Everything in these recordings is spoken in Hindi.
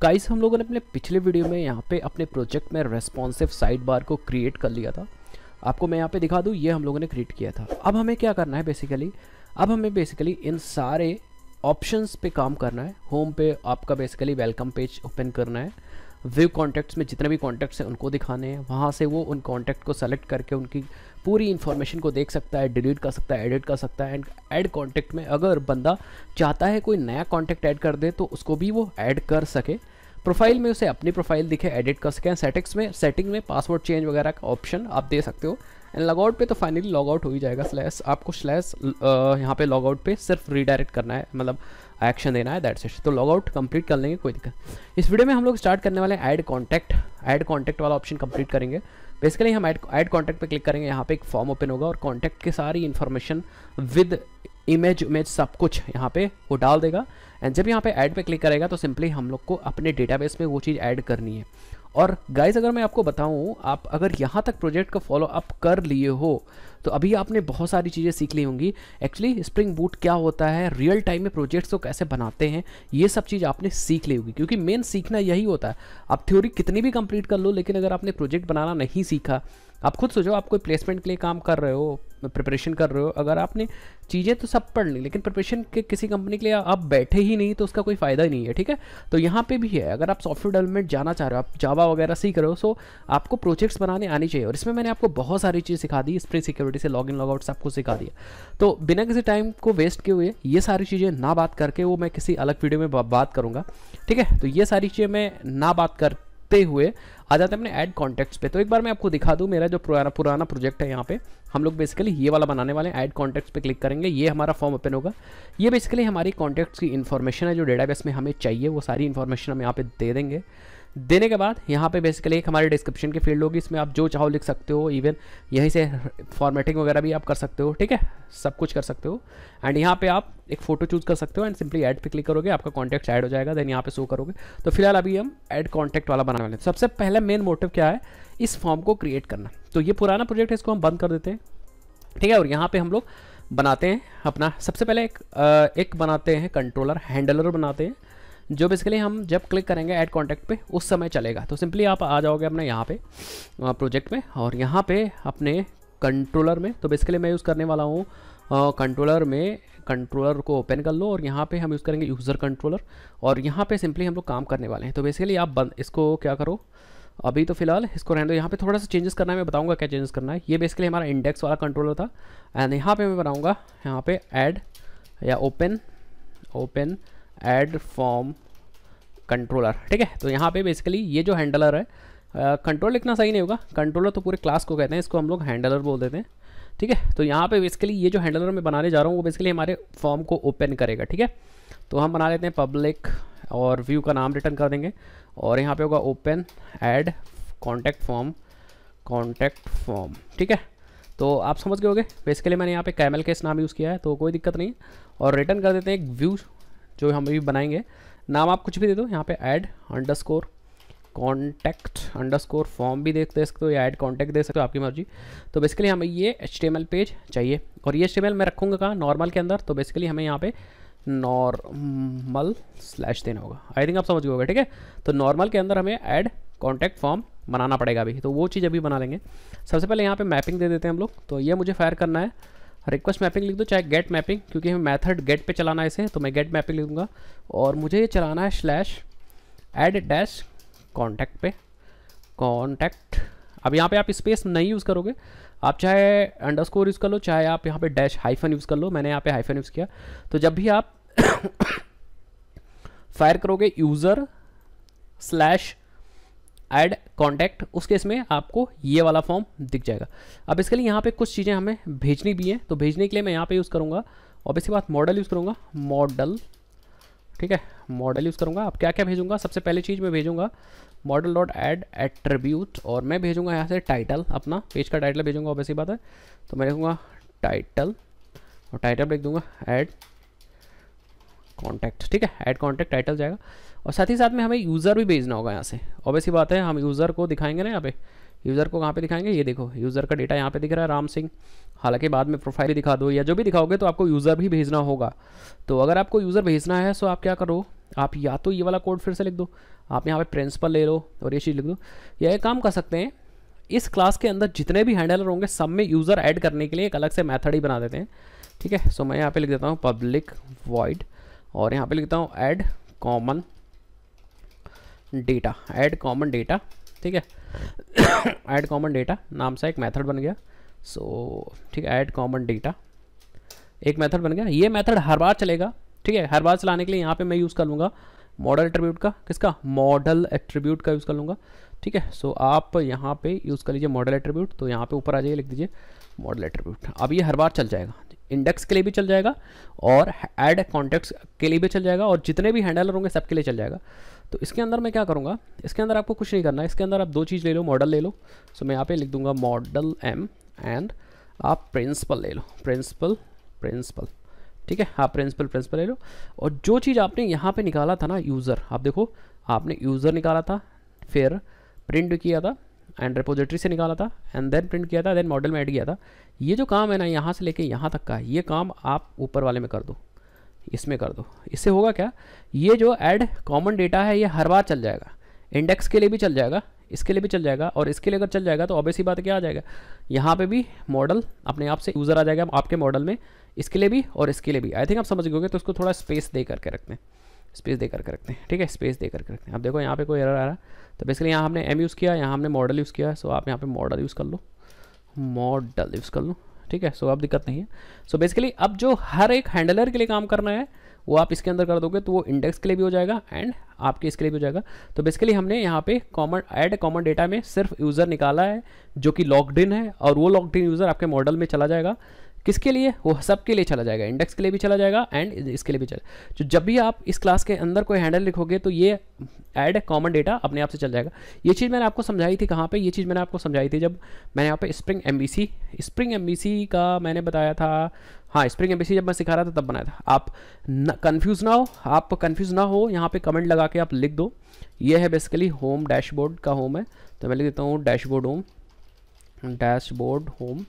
गाइस हम लोगों ने अपने पिछले वीडियो में यहाँ पे अपने प्रोजेक्ट में रेस्पॉन्सिव साइड बार को क्रिएट कर लिया था आपको मैं यहाँ पे दिखा दूँ ये हम लोगों ने क्रिएट किया था अब हमें क्या करना है बेसिकली अब हमें बेसिकली इन सारे ऑप्शंस पे काम करना है होम पे आपका बेसिकली वेलकम पेज ओपन करना है व्यू कॉन्टैक्ट्स में जितने भी कॉन्टैक्ट्स हैं उनको दिखाने हैं वहाँ से वो उन कॉन्टैक्ट को सेलेक्ट करके उनकी पूरी इन्फॉर्मेशन को देख सकता है डिलीट कर सकता है एडिट कर सकता है एंड ऐड कॉन्टैक्ट में अगर बंदा चाहता है कोई नया कॉन्टैक्ट ऐड कर दे तो उसको भी वो ऐड कर सके प्रोफाइल में उसे अपनी प्रोफाइल दिखे एडिट कर सकें सेटिंग्स में सेटिंग में पासवर्ड चेंज वगैरह का ऑप्शन आप दे सकते हो एंड लॉगआउट पे तो फाइनली लॉगआउट हो ही जाएगा स्लैस आपको स्लैस यहाँ पे लॉगआउट पे सिर्फ रीडायरेक्ट करना है मतलब एक्शन देना है दैट्स इट तो लॉगआउट कंप्लीट कर लेंगे कोई दिक्कत इस वीडियो में हम लोग स्टार्ट करने वाले हैं ऐड कॉन्टैक्ट ऐड कॉन्टैक्ट वाला ऑप्शन कंप्लीट करेंगे बेसिकली हम ऐड ऐड कॉन्टैक्ट पे क्लिक करेंगे यहाँ पे एक फॉर्म ओपन होगा और कॉन्टैक्ट की सारी इन्फॉर्मेशन विद इमेज उमेज सब कुछ यहाँ पे वो डाल देगा एंड जब यहाँ पे ऐड पे क्लिक करेगा तो सिंपली हम लोग को अपने डेटाबेस में वो चीज़ ऐड करनी है और गाइज अगर मैं आपको बताऊं आप अगर यहाँ तक प्रोजेक्ट का फॉलो अप कर लिए हो तो अभी आपने बहुत सारी चीज़ें सीख ली होंगी एक्चुअली स्प्रिंग बूट क्या होता है रियल टाइम में प्रोजेक्ट्स को कैसे बनाते हैं ये सब चीज़ आपने सीख ली होगी क्योंकि मेन सीखना यही होता है आप थ्योरी कितनी भी कंप्लीट कर लो लेकिन अगर आपने प्रोजेक्ट बनाना नहीं सीखा आप खुद सोचो आप कोई प्लेसमेंट के लिए काम कर रहे हो प्रिपरेशन कर रहे हो अगर आपने चीज़ें तो सब पढ़ ली लेकिन प्रिपरेशन के किसी कंपनी के लिए आप बैठे ही नहीं तो उसका कोई फ़ायदा ही नहीं है ठीक है तो यहाँ पे भी है अगर आप सॉफ्टवेयर डेवलपमेंट जाना चाह रहे हो आप जावा वगैरह सीख रहे हो सो आपको प्रोजेक्ट्स बनाने आनी चाहिए और इसमें मैंने आपको बहुत सारी चीज़ सिखा दी स्प्रिंग सिक्योरिटी से लॉग इन लॉगआउट सबको सिखा दिया तो बिना किसी टाइम को वेस्ट किए हुए ये सारी चीज़ें ना बात करके वो मैं किसी अलग वीडियो में बात करूँगा ठीक है तो ये सारी चीज़ें मैं ना बात कर करते हुए आ जाते हैं अपने ऐड कॉन्टेक्ट्स पे तो एक बार मैं आपको दिखा दूँ मेरा जो पुराना पुराना प्रोजेक्ट है यहाँ पे हम लोग बेसिकली ये वाला बनाने वाले हैं ऐड कॉन्टेक्ट्स पे क्लिक करेंगे ये हमारा फॉर्म ओपन होगा ये बेसिकली हमारी कॉन्टेक्ट्स की इन्फॉर्मेशन है जो डेटाबेस में हमें चाहिए वो सारी इन्फॉर्मेशन हम यहाँ पे दे देंगे देने के बाद यहाँ पे बेसिकली एक हमारे डिस्क्रिप्शन की फील्ड होगी इसमें आप जो चाहो लिख सकते हो इवन यहीं से फॉर्मेटिंग वगैरह भी आप कर सकते हो ठीक है सब कुछ कर सकते हो एंड यहाँ पे आप एक फोटो चूज कर सकते हो एंड सिंपली ऐड पे क्लिक करोगे आपका कॉन्टैक्ट ऐड हो जाएगा देन यहाँ पे शो करोगे तो फिलहाल अभी हम ऐड कॉन्टैक्ट वाला बनाने वाले हैं सबसे पहले मेन मोटिव क्या है इस फॉर्म को क्रिएट करना तो ये पुराना प्रोजेक्ट है इसको हम बंद कर देते हैं ठीक है और यहाँ पर हम लोग बनाते हैं अपना सबसे पहले एक, एक बनाते हैं कंट्रोलर हैंडलर बनाते हैं जो बेसिकली हम जब क्लिक करेंगे ऐड कॉन्टैक्ट पे उस समय चलेगा तो सिंपली आप आ जाओगे अपने यहाँ पे प्रोजेक्ट में और यहाँ पे अपने कंट्रोलर में तो बेसिकली मैं यूज़ करने वाला हूँ कंट्रोलर में कंट्रोलर को ओपन कर लो और यहाँ पे हम यूज़ करेंगे यूज़र कंट्रोलर और यहाँ पे सिंपली हम लोग काम करने वाले हैं तो बेसिकली आप बंद इसको क्या करो अभी तो फिलहाल इसको रहने दो यहाँ पे थोड़ा सा चेंजेस करना है मैं बताऊँगा क्या चेंजेस करना है ये बेसिकली हमारा इंडेक्स वाला कंट्रोलर था एंड यहाँ पर मैं बनाऊँगा यहाँ पर ऐड या open open add form controller ठीक है तो यहाँ पे बेसिकली ये जो हैंडलर है कंट्रोल uh, लिखना सही नहीं होगा कंट्रोलर तो पूरे क्लास को कहते हैं इसको हम लोग हैंडलर बोल देते हैं ठीक है तो यहाँ पे बेसिकली ये जो हैंडलर मैं बनाने जा रहा हूँ वो बेसिकली हमारे फॉर्म को ओपन करेगा ठीक है तो हम बना लेते हैं पब्लिक और व्यू का नाम रिटर्न कर देंगे और यहाँ पे होगा open add contact form contact form ठीक है तो आप समझ गए होगे बेसिकली मैंने यहाँ पे कैमल केस नाम यूज़ किया है तो कोई दिक्कत नहीं और रिटर्न कर देते हैं एक व्यू जो हम अभी बनाएंगे नाम आप कुछ भी दे दो यहाँ पे add underscore contact underscore form भी देख सकते हो या ऐड कॉन्टैक्ट दे सकते हो आपकी मर्जी तो बेसिकली हमें ये एच पेज चाहिए और ये एच मैं रखूँगा कहाँ नॉर्मल के अंदर तो बेसिकली हमें यहाँ पे नॉर्मल स्लैश देना होगा आई थिंक आप समझ गए होगा ठीक है तो नॉर्मल के अंदर हमें ऐड कॉन्टैक्ट फॉर्म बनाना पड़ेगा अभी तो वो चीज़ अभी बना लेंगे सबसे पहले यहाँ पे मैपिंग दे देते हैं हम लोग तो ये मुझे फायर करना है रिक्वेस्ट मैपिंग लिख दो चाहे गेट मैपिंग क्योंकि हमें मैथड गेट पर चलाना है इसे तो मैं गेट मैपिंग लिखूँगा और मुझे ये चलाना है स्लैश एड डैश कॉन्टैक्ट पे कॉन्टैक्ट अब यहाँ पे आप स्पेस नहीं यूज़ करोगे आप चाहे अंडरस्कोर यूज़ कर लो चाहे आप यहाँ पे डैश हाइफन यूज़ कर लो मैंने यहाँ पे हाइफन यूज़ किया तो जब भी आप फायर करोगे यूज़र स्लैश ऐड कॉन्टैक्ट उस केस में आपको ये वाला फॉर्म दिख जाएगा अब इसके लिए यहाँ पे कुछ चीज़ें हमें भेजनी भी हैं तो भेजने के लिए मैं यहाँ पे यूज़ करूँगा और इसके बात मॉडल यूज़ करूँगा मॉडल ठीक है मॉडल यूज़ करूँगा अब क्या क्या भेजूँगा सबसे पहले चीज़ मैं भेजूँगा मॉडल डॉट एड एट्रीब्यूट और मैं भेजूँगा यहाँ से टाइटल अपना पेज का टाइटल भेजूँगा ऑब्वियस बात है तो मैं लिखूँगा टाइटल और टाइटल लिख दूँगा एड कॉन्टैक्ट ठीक है एड कॉन्टैक्ट टाइटल जाएगा और साथ ही साथ में हमें यूज़र भी भेजना होगा यहाँ से ऑब्वियसली बात है हम यूज़र को दिखाएंगे ना यहाँ पे यूज़र को कहाँ पे दिखाएंगे ये देखो यूज़र का डेटा यहाँ पे दिख रहा है राम सिंह हालांकि बाद में प्रोफाइल दिखा दो या जो भी दिखाओगे तो आपको यूज़र भी भेजना होगा तो अगर आपको यूज़र भेजना है सो आप क्या करो आप या तो ये वाला कोड फिर से लिख दो आप यहाँ पर प्रिंसिपल ले लो और ये चीज़ लिख दो या एक काम कर सकते हैं इस क्लास के अंदर जितने भी हैंडलर होंगे सब में यूज़र ऐड करने के लिए एक अलग से मैथड ही बना देते हैं ठीक है सो मैं यहाँ पे लिख देता हूँ पब्लिक वाइड और यहाँ पर लिखता हूँ add common data add common data ठीक है ऐड कॉमन डेटा नाम सा एक मेथड बन गया सो so, ठीक है ऐड कॉमन डेटा एक मेथड बन गया ये मेथड हर बार चलेगा ठीक है हर बार चलाने के लिए यहाँ पे मैं यूज़ कर लूँगा मॉडल एट्रीब्यूट का किसका मॉडल एट्रीब्यूट का यूज़ कर लूँगा ठीक है सो आप यहाँ पे यूज़ कर लीजिए मॉडल एट्रीब्यूट तो यहाँ पे ऊपर आ जाइए लिख दीजिए मॉडल एट्रीब्यूट अब ये हर बार चल जाएगा इंडेक्स के लिए भी चल जाएगा और एड कॉन्टेक्ट के लिए भी चल जाएगा और जितने भी हैंडलर होंगे सबके लिए चल जाएगा तो इसके अंदर मैं क्या करूँगा इसके अंदर आपको कुछ नहीं करना इसके अंदर आप दो चीज़ ले लो मॉडल ले लो सो मैं यहाँ पे लिख दूँगा मॉडल एम एंड आप प्रिंसिपल ले लो प्रिंसिपल प्रिंसिपल ठीक है आप प्रिंसिपल प्रिंसिपल ले लो और जो चीज़ आपने यहाँ पे निकाला था ना यूज़र आप देखो आपने यूज़र निकाला था फिर प्रिंट किया था एंड रिपोजिटरी से निकाला था एंड देन प्रिंट किया था देन मॉडल में ऐड किया था ये जो काम है ना यहाँ से लेके यहाँ तक का ये काम आप ऊपर वाले में कर दो इसमें कर दो इससे होगा क्या ये जो ऐड कॉमन डेटा है ये हर बार चल जाएगा इंडेक्स के लिए भी चल जाएगा इसके लिए भी चल जाएगा और इसके लिए अगर चल जाएगा तो ऑबियस ही बात क्या आ जाएगा यहाँ पे भी मॉडल अपने आप से यूज़र आ जाएगा आपके मॉडल में इसके लिए भी और इसके लिए भी आई थिंक आप समझ गए तो उसको थोड़ा स्पेस दे करके रखते हैं स्पेस दे करके रखते हैं ठीक है स्पेस दे करके रखते हैं अब देखो यहाँ पर कोई एरर आ रहा तो बेसिकली यहाँ हमने एम यूज़ किया यहाँ हमने मॉडल यूज़ किया सो आप यहाँ पे मॉडल यूज़ कर लो मॉडल यूज़ कर लो ठीक है सो अब दिक्कत नहीं है सो so बेसिकली अब जो हर एक हैंडलर के लिए काम करना है वो आप इसके अंदर कर दोगे तो वो इंडेक्स के लिए भी हो जाएगा एंड आपके इसके लिए भी हो जाएगा तो बेसिकली हमने यहाँ पे कॉमन ऐड कॉमन डेटा में सिर्फ यूज़र निकाला है जो कि लॉकड इन है और वो लॉकड इन यूज़र आपके मॉडल में चला जाएगा किसके लिए वो सब के लिए चला जाएगा इंडेक्स के लिए भी चला जाएगा एंड इसके लिए भी चला तो जब भी आप इस क्लास के अंदर कोई हैंडल लिखोगे तो ये ऐड कॉमन डेटा अपने आप से चल जाएगा ये चीज़ मैंने आपको समझाई थी कहाँ पे ये चीज़ मैंने आपको समझाई थी जब मैंने यहाँ पे स्प्रिंग एम स्प्रिंग एम का मैंने बताया था हाँ स्प्रिंग एम जब मैं सिखा रहा था तब बनाया था आप कन्फ्यूज़ ना हो आप कन्फ्यूज़ ना हो यहाँ पर कमेंट लगा के आप लिख दो ये है बेसिकली होम डैशबोर्ड का होम है तो मैं लिख देता हूँ dashboard home dashboard home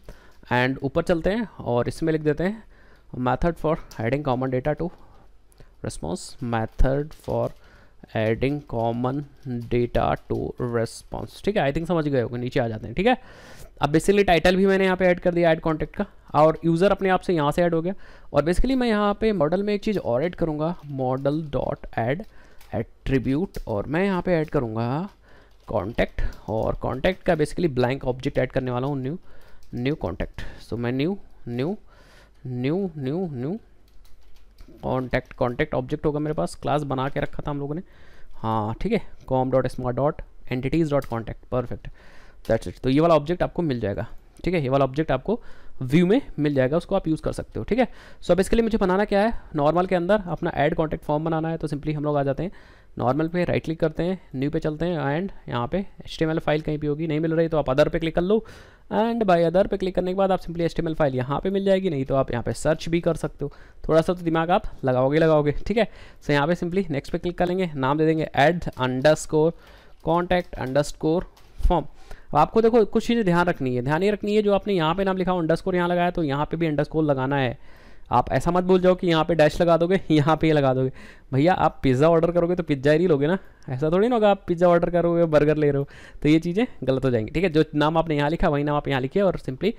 and ऊपर चलते हैं और इसमें लिख देते हैं method for adding common data to response method for adding common data to response ठीक है आई थिंक समझ गए होंगे नीचे आ जाते हैं ठीक है अब बेसिकली टाइटल भी मैंने यहाँ पे ऐड कर दिया ऐड कॉन्टैक्ट का और यूज़र अपने आप से यहाँ से ऐड हो गया और बेसिकली मैं यहाँ पे मॉडल में एक चीज़ और ऐड करूँगा मॉडल डॉट ऐड एट्रीब्यूट और मैं यहाँ पे ऐड करूँगा कॉन्टैक्ट और कॉन्टैक्ट का बेसिकली ब्लैंक ऑब्जेक्ट ऐड करने वाला हूँ न्यू न्यू कॉन्टैक्ट सो मैं new new new new new contact contact object होगा मेरे पास क्लास बना के रखा था हम लोगों ने हाँ ठीक है com dot smart dot entities dot contact perfect that's it तो ये वाला ऑब्जेक्ट आपको मिल जाएगा ठीक है ये वाला ऑब्जेक्ट आपको व्यू में मिल जाएगा उसको आप यूज़ कर सकते हो ठीक है सो so, अब इसके लिए मुझे बनाना क्या है नॉर्मल के अंदर अपना एड कॉन्टैक्ट फॉर्म बनाना है तो सिंपली हम लोग आ जाते हैं नॉर्मल पे राइट क्लिक करते हैं न्यू पे चलते हैं एंड यहाँ पे एच फाइल कहीं पे होगी नहीं मिल रही तो आप अदर पे क्लिक कर लो एंड बाय अदर पे क्लिक करने के बाद आप सिंपली एच फाइल यहाँ पे मिल जाएगी नहीं तो आप यहाँ पे सर्च भी कर सकते हो थोड़ा सा तो दिमाग आप लगाओगे लगाओगे ठीक है सो यहाँ पे सिंपली नेक्स्ट पे क्लिक करेंगे नाम दे देंगे add underscore contact underscore form अब आपको देखो कुछ चीज़ें ध्यान रखनी है ध्यान ये रखनी है जो आपने यहाँ पे नाम लिखा हो अंडर स्कोर यहाँ लगाया तो यहाँ पे भी अंडर स्कोर लगाना है आप ऐसा मत भूल जाओ कि यहाँ पे डैश लगा दोगे यहाँ पे लगा दोगे भैया आप पिज़्ज़ा ऑर्डर करोगे तो पिज्ज़ा ही लोगे ना ऐसा थोड़ी ना होगा आप पिज़्ज़ा ऑर्डर करोगे बर्गर ले रहे हो तो ये चीज़ें गलत हो जाएंगी ठीक है जो नाम आपने यहाँ लिखा वही नाम आप यहाँ लिखिए और सिंपली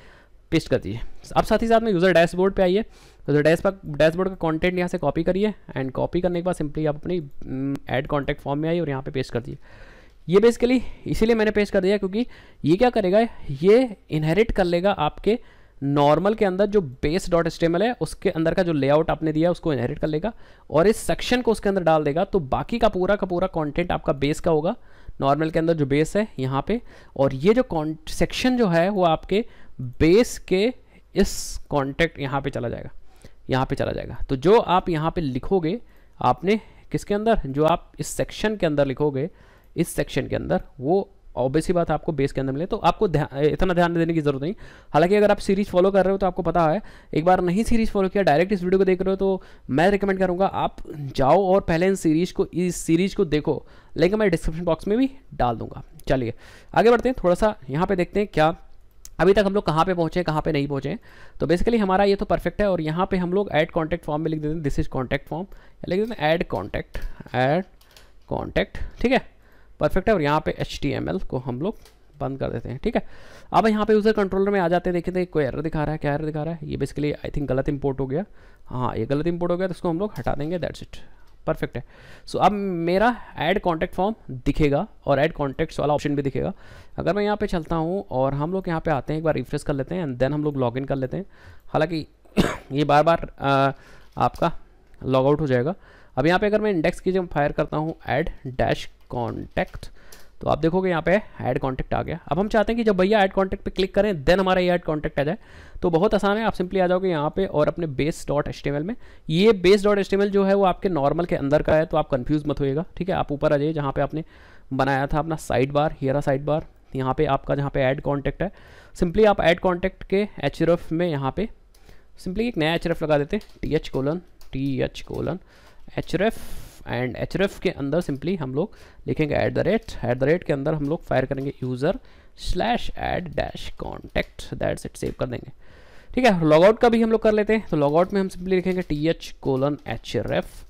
पेस्ट कर दीजिए अब साथ ही साथ में यूज़र डैशबोर्ड पर आइए यूज़र डैश पर डैशबोर्ड का कॉन्टेंट यहाँ से कॉपी करिए एंड कॉपी करने के बाद सिंपली आप अपनी एड कॉन्टैक्ट फॉर्म में आइए और यहाँ पर पेस्ट कर दिए ये बेसिकली इसीलिए मैंने पेश कर दिया क्योंकि ये क्या करेगा ये इनहेरिट कर लेगा आपके नॉर्मल के अंदर जो बेस डॉट स्टेमल है उसके अंदर का जो लेआउट आपने दिया है उसको इनहेरिट कर लेगा और इस सेक्शन को उसके अंदर डाल देगा तो बाकी का पूरा का पूरा कॉन्टेंट आपका बेस का होगा नॉर्मल के अंदर जो बेस है यहाँ पे और ये जो सेक्शन जो है वो आपके बेस के इस कॉन्टेक्ट यहाँ पे चला जाएगा यहाँ पे चला जाएगा तो जो आप यहाँ पे लिखोगे आपने किसके अंदर जो आप इस सेक्शन के अंदर लिखोगे इस सेक्शन के अंदर वो ऑब्वियस ही बात है आपको बेस के अंदर मिले तो आपको ध्या, इतना ध्यान देने की जरूरत नहीं हालांकि अगर आप सीरीज फॉलो कर रहे हो तो आपको पता है एक बार नहीं सीरीज फॉलो किया डायरेक्ट इस वीडियो को देख रहे हो तो मैं रिकमेंड करूँगा आप जाओ और पहले इन सीरीज को इस सीरीज को देखो लेकिन मैं डिस्क्रिप्शन बॉक्स में भी डाल दूंगा चलिए आगे बढ़ते हैं थोड़ा सा यहाँ पर देखते हैं क्या अभी तक हम लोग कहाँ पे पहुँचे कहाँ पे नहीं पहुँचे तो बेसिकली हमारा ये तो परफेक्ट है और यहाँ पे हम लोग ऐड कॉन्टैक्ट फॉर्म में लिख देते हैं दिस इज कॉन्टैक्ट फॉर्म लिख देते हैं ऐड कॉन्टैक्ट ऐड कॉन्टैक्ट ठीक है परफेक्ट है और यहाँ पे एच को हम लोग बंद कर देते हैं ठीक है अब यहाँ पे यूज़र कंट्रोलर में आ जाते हैं देखिए कोई एरर दिखा रहा है क्या एरर दिखा रहा है ये बेसिकली आई थिंक गलत इंपोर्ट हो गया हाँ ये गलत इंपोर्ट हो गया तो इसको हम लोग हटा देंगे दैट्स इट परफेक्ट है सो so, अब मेरा ऐड कॉन्टैक्ट फॉर्म दिखेगा और ऐड कॉन्टैक्ट्स वाला ऑप्शन भी दिखेगा अगर मैं यहाँ पे चलता हूँ और हम लोग यहाँ पे आते हैं एक बार रिफ्रेश कर लेते हैं एंड देन हम लोग लॉगिन कर लेते हैं हालांकि ये बार बार आ, आपका लॉग आउट हो जाएगा अब यहाँ पे अगर मैं इंडेक्स की जब फायर करता हूँ ऐड डैश कॉन्टैक्ट तो आप देखोगे यहाँ पे ऐड कॉन्टैक्ट आ गया अब हम चाहते हैं कि जब भैया ऐड कॉन्टैक्ट पे क्लिक करें देन हमारा ये ऐड कॉन्टैक्ट आ जाए तो बहुत आसान है आप सिंपली आ जाओगे यहाँ पे और अपने बेस डॉट एल में ये बेस डॉट एल जो है वो आपके नॉर्मल के अंदर का है तो आप कन्फ्यूज़ मत होएगा ठीक है आप ऊपर आ जाइए जहाँ पे आपने बनाया था अपना साइड बार हीरा साइड बार यहाँ पे आपका जहाँ पे ऐड कॉन्टैक्ट है सिंपली आप ऐड कॉन्टैक्ट के एच में यहाँ पे सिंपली एक नया एच लगा देते हैं T H colon T H colon H and H के अंदर सिंपली हम लोग लिखेंगे at the rate at the rate के अंदर हम लोग फायर करेंगे user slash add dash contact that it save कर देंगे ठीक है लॉगआउट का भी हम लोग कर लेते हैं तो लॉगआउट में हम सिंपली लिखेंगे T H colon H F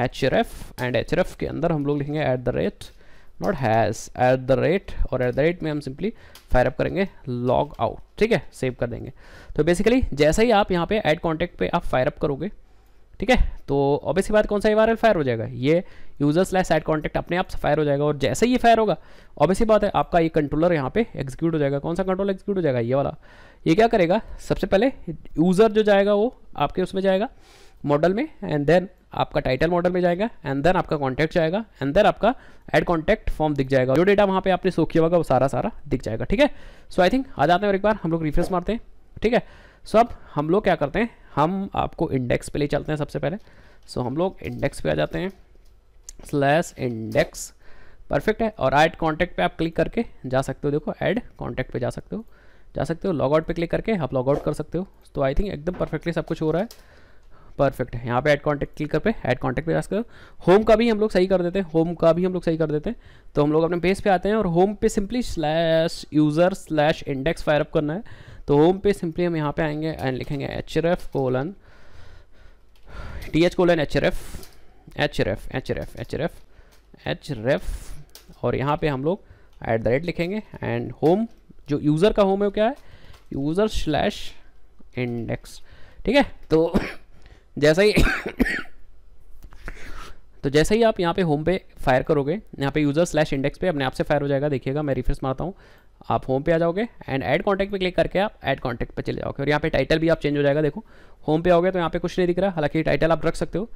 H F and H F के अंदर हम लोग लिखेंगे at the rate not has at the rate और एट द रेट में हम सिंपली फायर अप करेंगे लॉग आउट ठीक है सेव कर देंगे तो बेसिकली जैसा ही आप यहाँ पे ऐड कॉन्टैक्ट पे आप फायर अप करोगे ठीक है तो ऑब्वियस बात कौन सा यू फायर हो जाएगा ये यूजर स्लैश साइड कॉन्टैक्ट अपने आप फायर हो जाएगा और जैसे ही फायर होगा इसी बात है आपका ये कंट्रोलर यहाँ पे एग्जीक्यूट हो जाएगा कौन सा कंट्रोल एग्जीक्यूट हो जाएगा ये वाला ये क्या करेगा सबसे पहले यूज़र जो जाएगा वो आपके उसमें जाएगा मॉडल में एंड देन आपका टाइटल मॉडल में जाएगा एंड देन आपका कॉन्टैक्ट जाएगा एंड देन आपका एड कॉन्टैक्ट फॉर्म दिख जाएगा जो डेटा वहाँ पे आपने सो किया होगा वो सारा सारा दिख जाएगा ठीक है सो आई थिंक आ जाते हैं और एक बार हम लोग रिफ्रेश मारते हैं ठीक है सो अब हम लोग क्या करते हैं हम आपको इंडेक्स पे ले चलते हैं सबसे पहले सो so, हम लोग इंडेक्स पे आ जाते हैं स्लैश इंडेक्स परफेक्ट है और ऐड कॉन्टैक्ट पे आप क्लिक करके जा सकते हो देखो ऐड कॉन्टैक्ट पे जा सकते हो जा सकते हो लॉग आउट पे क्लिक करके आप लॉग आउट कर सकते हो तो आई थिंक एकदम परफेक्टली सब कुछ हो रहा है परफेक्ट है यहाँ पे ऐड कॉन्टैक्ट क्लिक कर पे ऐड कॉन्टैक्ट पे जा सकते हो होम का भी हम लोग सही कर देते हैं होम का भी हम लोग सही कर देते हैं तो हम लोग अपने पेज पे आते हैं और होम पे simply slash user slash index fire up करना है तो होम पे सिंपली हम यहाँ पे आएंगे एंड लिखेंगे H R F colon T H colon H R F H R F H R F H R F H ref और यहाँ पे हम लोग एट द रेट लिखेंगे एंड होम जो यूज़र का होम है वो क्या है यूज़र स्लैश इंडेक्स ठीक है तो जैसा ही तो जैसे ही आप यहाँ पे होम पे फायर करोगे यहाँ पे यूज़र स्लैश इंडेक्स पे अपने आप से फायर हो जाएगा देखिएगा मैं रिफ्रेश मारता हूँ आप होम पे आ जाओगे एंड ऐड कॉन्टैक्ट पे क्लिक करके आप ऐड कॉन्टैक्ट पे चले जाओगे और यहाँ पे टाइटल भी आप चेंज हो जाएगा देखो होम पे आओगे तो यहाँ पे कुछ नहीं दिख रहा हालांकि टाइटल आप रख सकते हो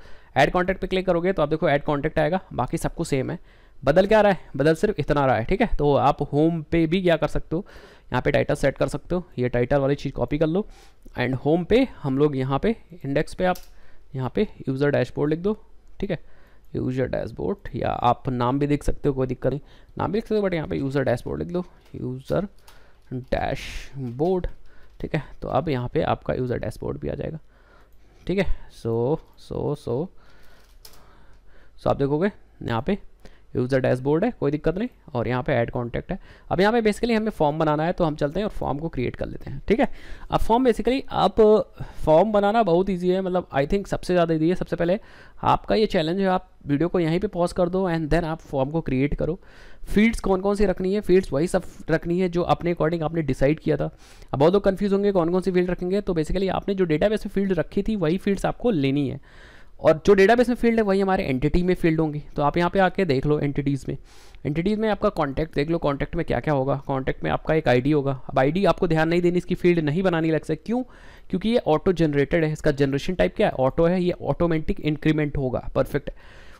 ऐड कॉन्टैक्ट पे क्लिक करोगे तो आप देखो ऐड कॉन्टैक्ट आएगा बाकी सब कुछ सेम है बदल क्या रहा है बदल सिर्फ इतना रहा है ठीक है तो आप होम पे भी क्या कर सकते हो यहाँ पे टाइटल सेट कर सकते हो ये टाइटल वाली चीज़ कॉपी कर लो एंड होम पे हम लोग यहाँ पे इंडेक्स पे आप यहाँ पे यूज़र डैशबोर्ड लिख दो ठीक है यूजर डैशबोर्ड या आप नाम भी देख सकते हो कोई दिक्कत नहीं नाम भी देख सकते हो बट यहाँ पे यूज़र डैशबोर्ड लिख दो यूज़र डैशबोर्ड ठीक है तो अब यहाँ पे आपका यूज़र डैशबोर्ड भी आ जाएगा ठीक है सो सो सो सो आप देखोगे यहाँ पे यूज़र डैशबोर्ड है कोई दिक्कत नहीं और यहाँ पे ऐड कॉन्टैक्ट है अब यहाँ पे बेसिकली हमें फॉर्म बनाना है तो हम चलते हैं और फॉर्म को क्रिएट कर लेते हैं ठीक है अब फॉर्म बेसिकली आप फॉर्म बनाना बहुत ईजी है मतलब आई थिंक सबसे ज़्यादा ईजी है सबसे पहले आपका ये चैलेंज है आप वीडियो को यहीं पर पॉज कर दो एंड देन आप फॉर्म को क्रिएट करो फील्ड्स कौन कौन सी रखनी है फील्ड्स वही सब रखनी है जो अपने अकॉर्डिंग आपने डिसाइड किया था अब बहुत लोग कन्फ्यूज़ होंगे कौन कौन सी फील्ड रखेंगे तो बेसिकली आपने जो डेटा में फील्ड रखी थी वही फील्ड्स आपको लेनी है और जो डेटाबेस में फील्ड है वही हमारे एंटिटी में फील्ड होंगी तो आप यहाँ पे आके देख लो एंटिटीज़ में एंटिटीज़ में आपका कॉन्टैक्ट देख लो कॉन्टैक्ट में क्या क्या होगा कॉन्टैक्ट में आपका एक आईडी होगा अब आईडी आपको ध्यान नहीं देनी इसकी फील्ड नहीं बनानी लग सकती क्यों क्योंकि ये ऑटो जनरेटेड है इसका जनरेशन टाइप क्या है ऑटो है ये ऑटोमेटिक इंक्रीमेंट होगा परफेक्ट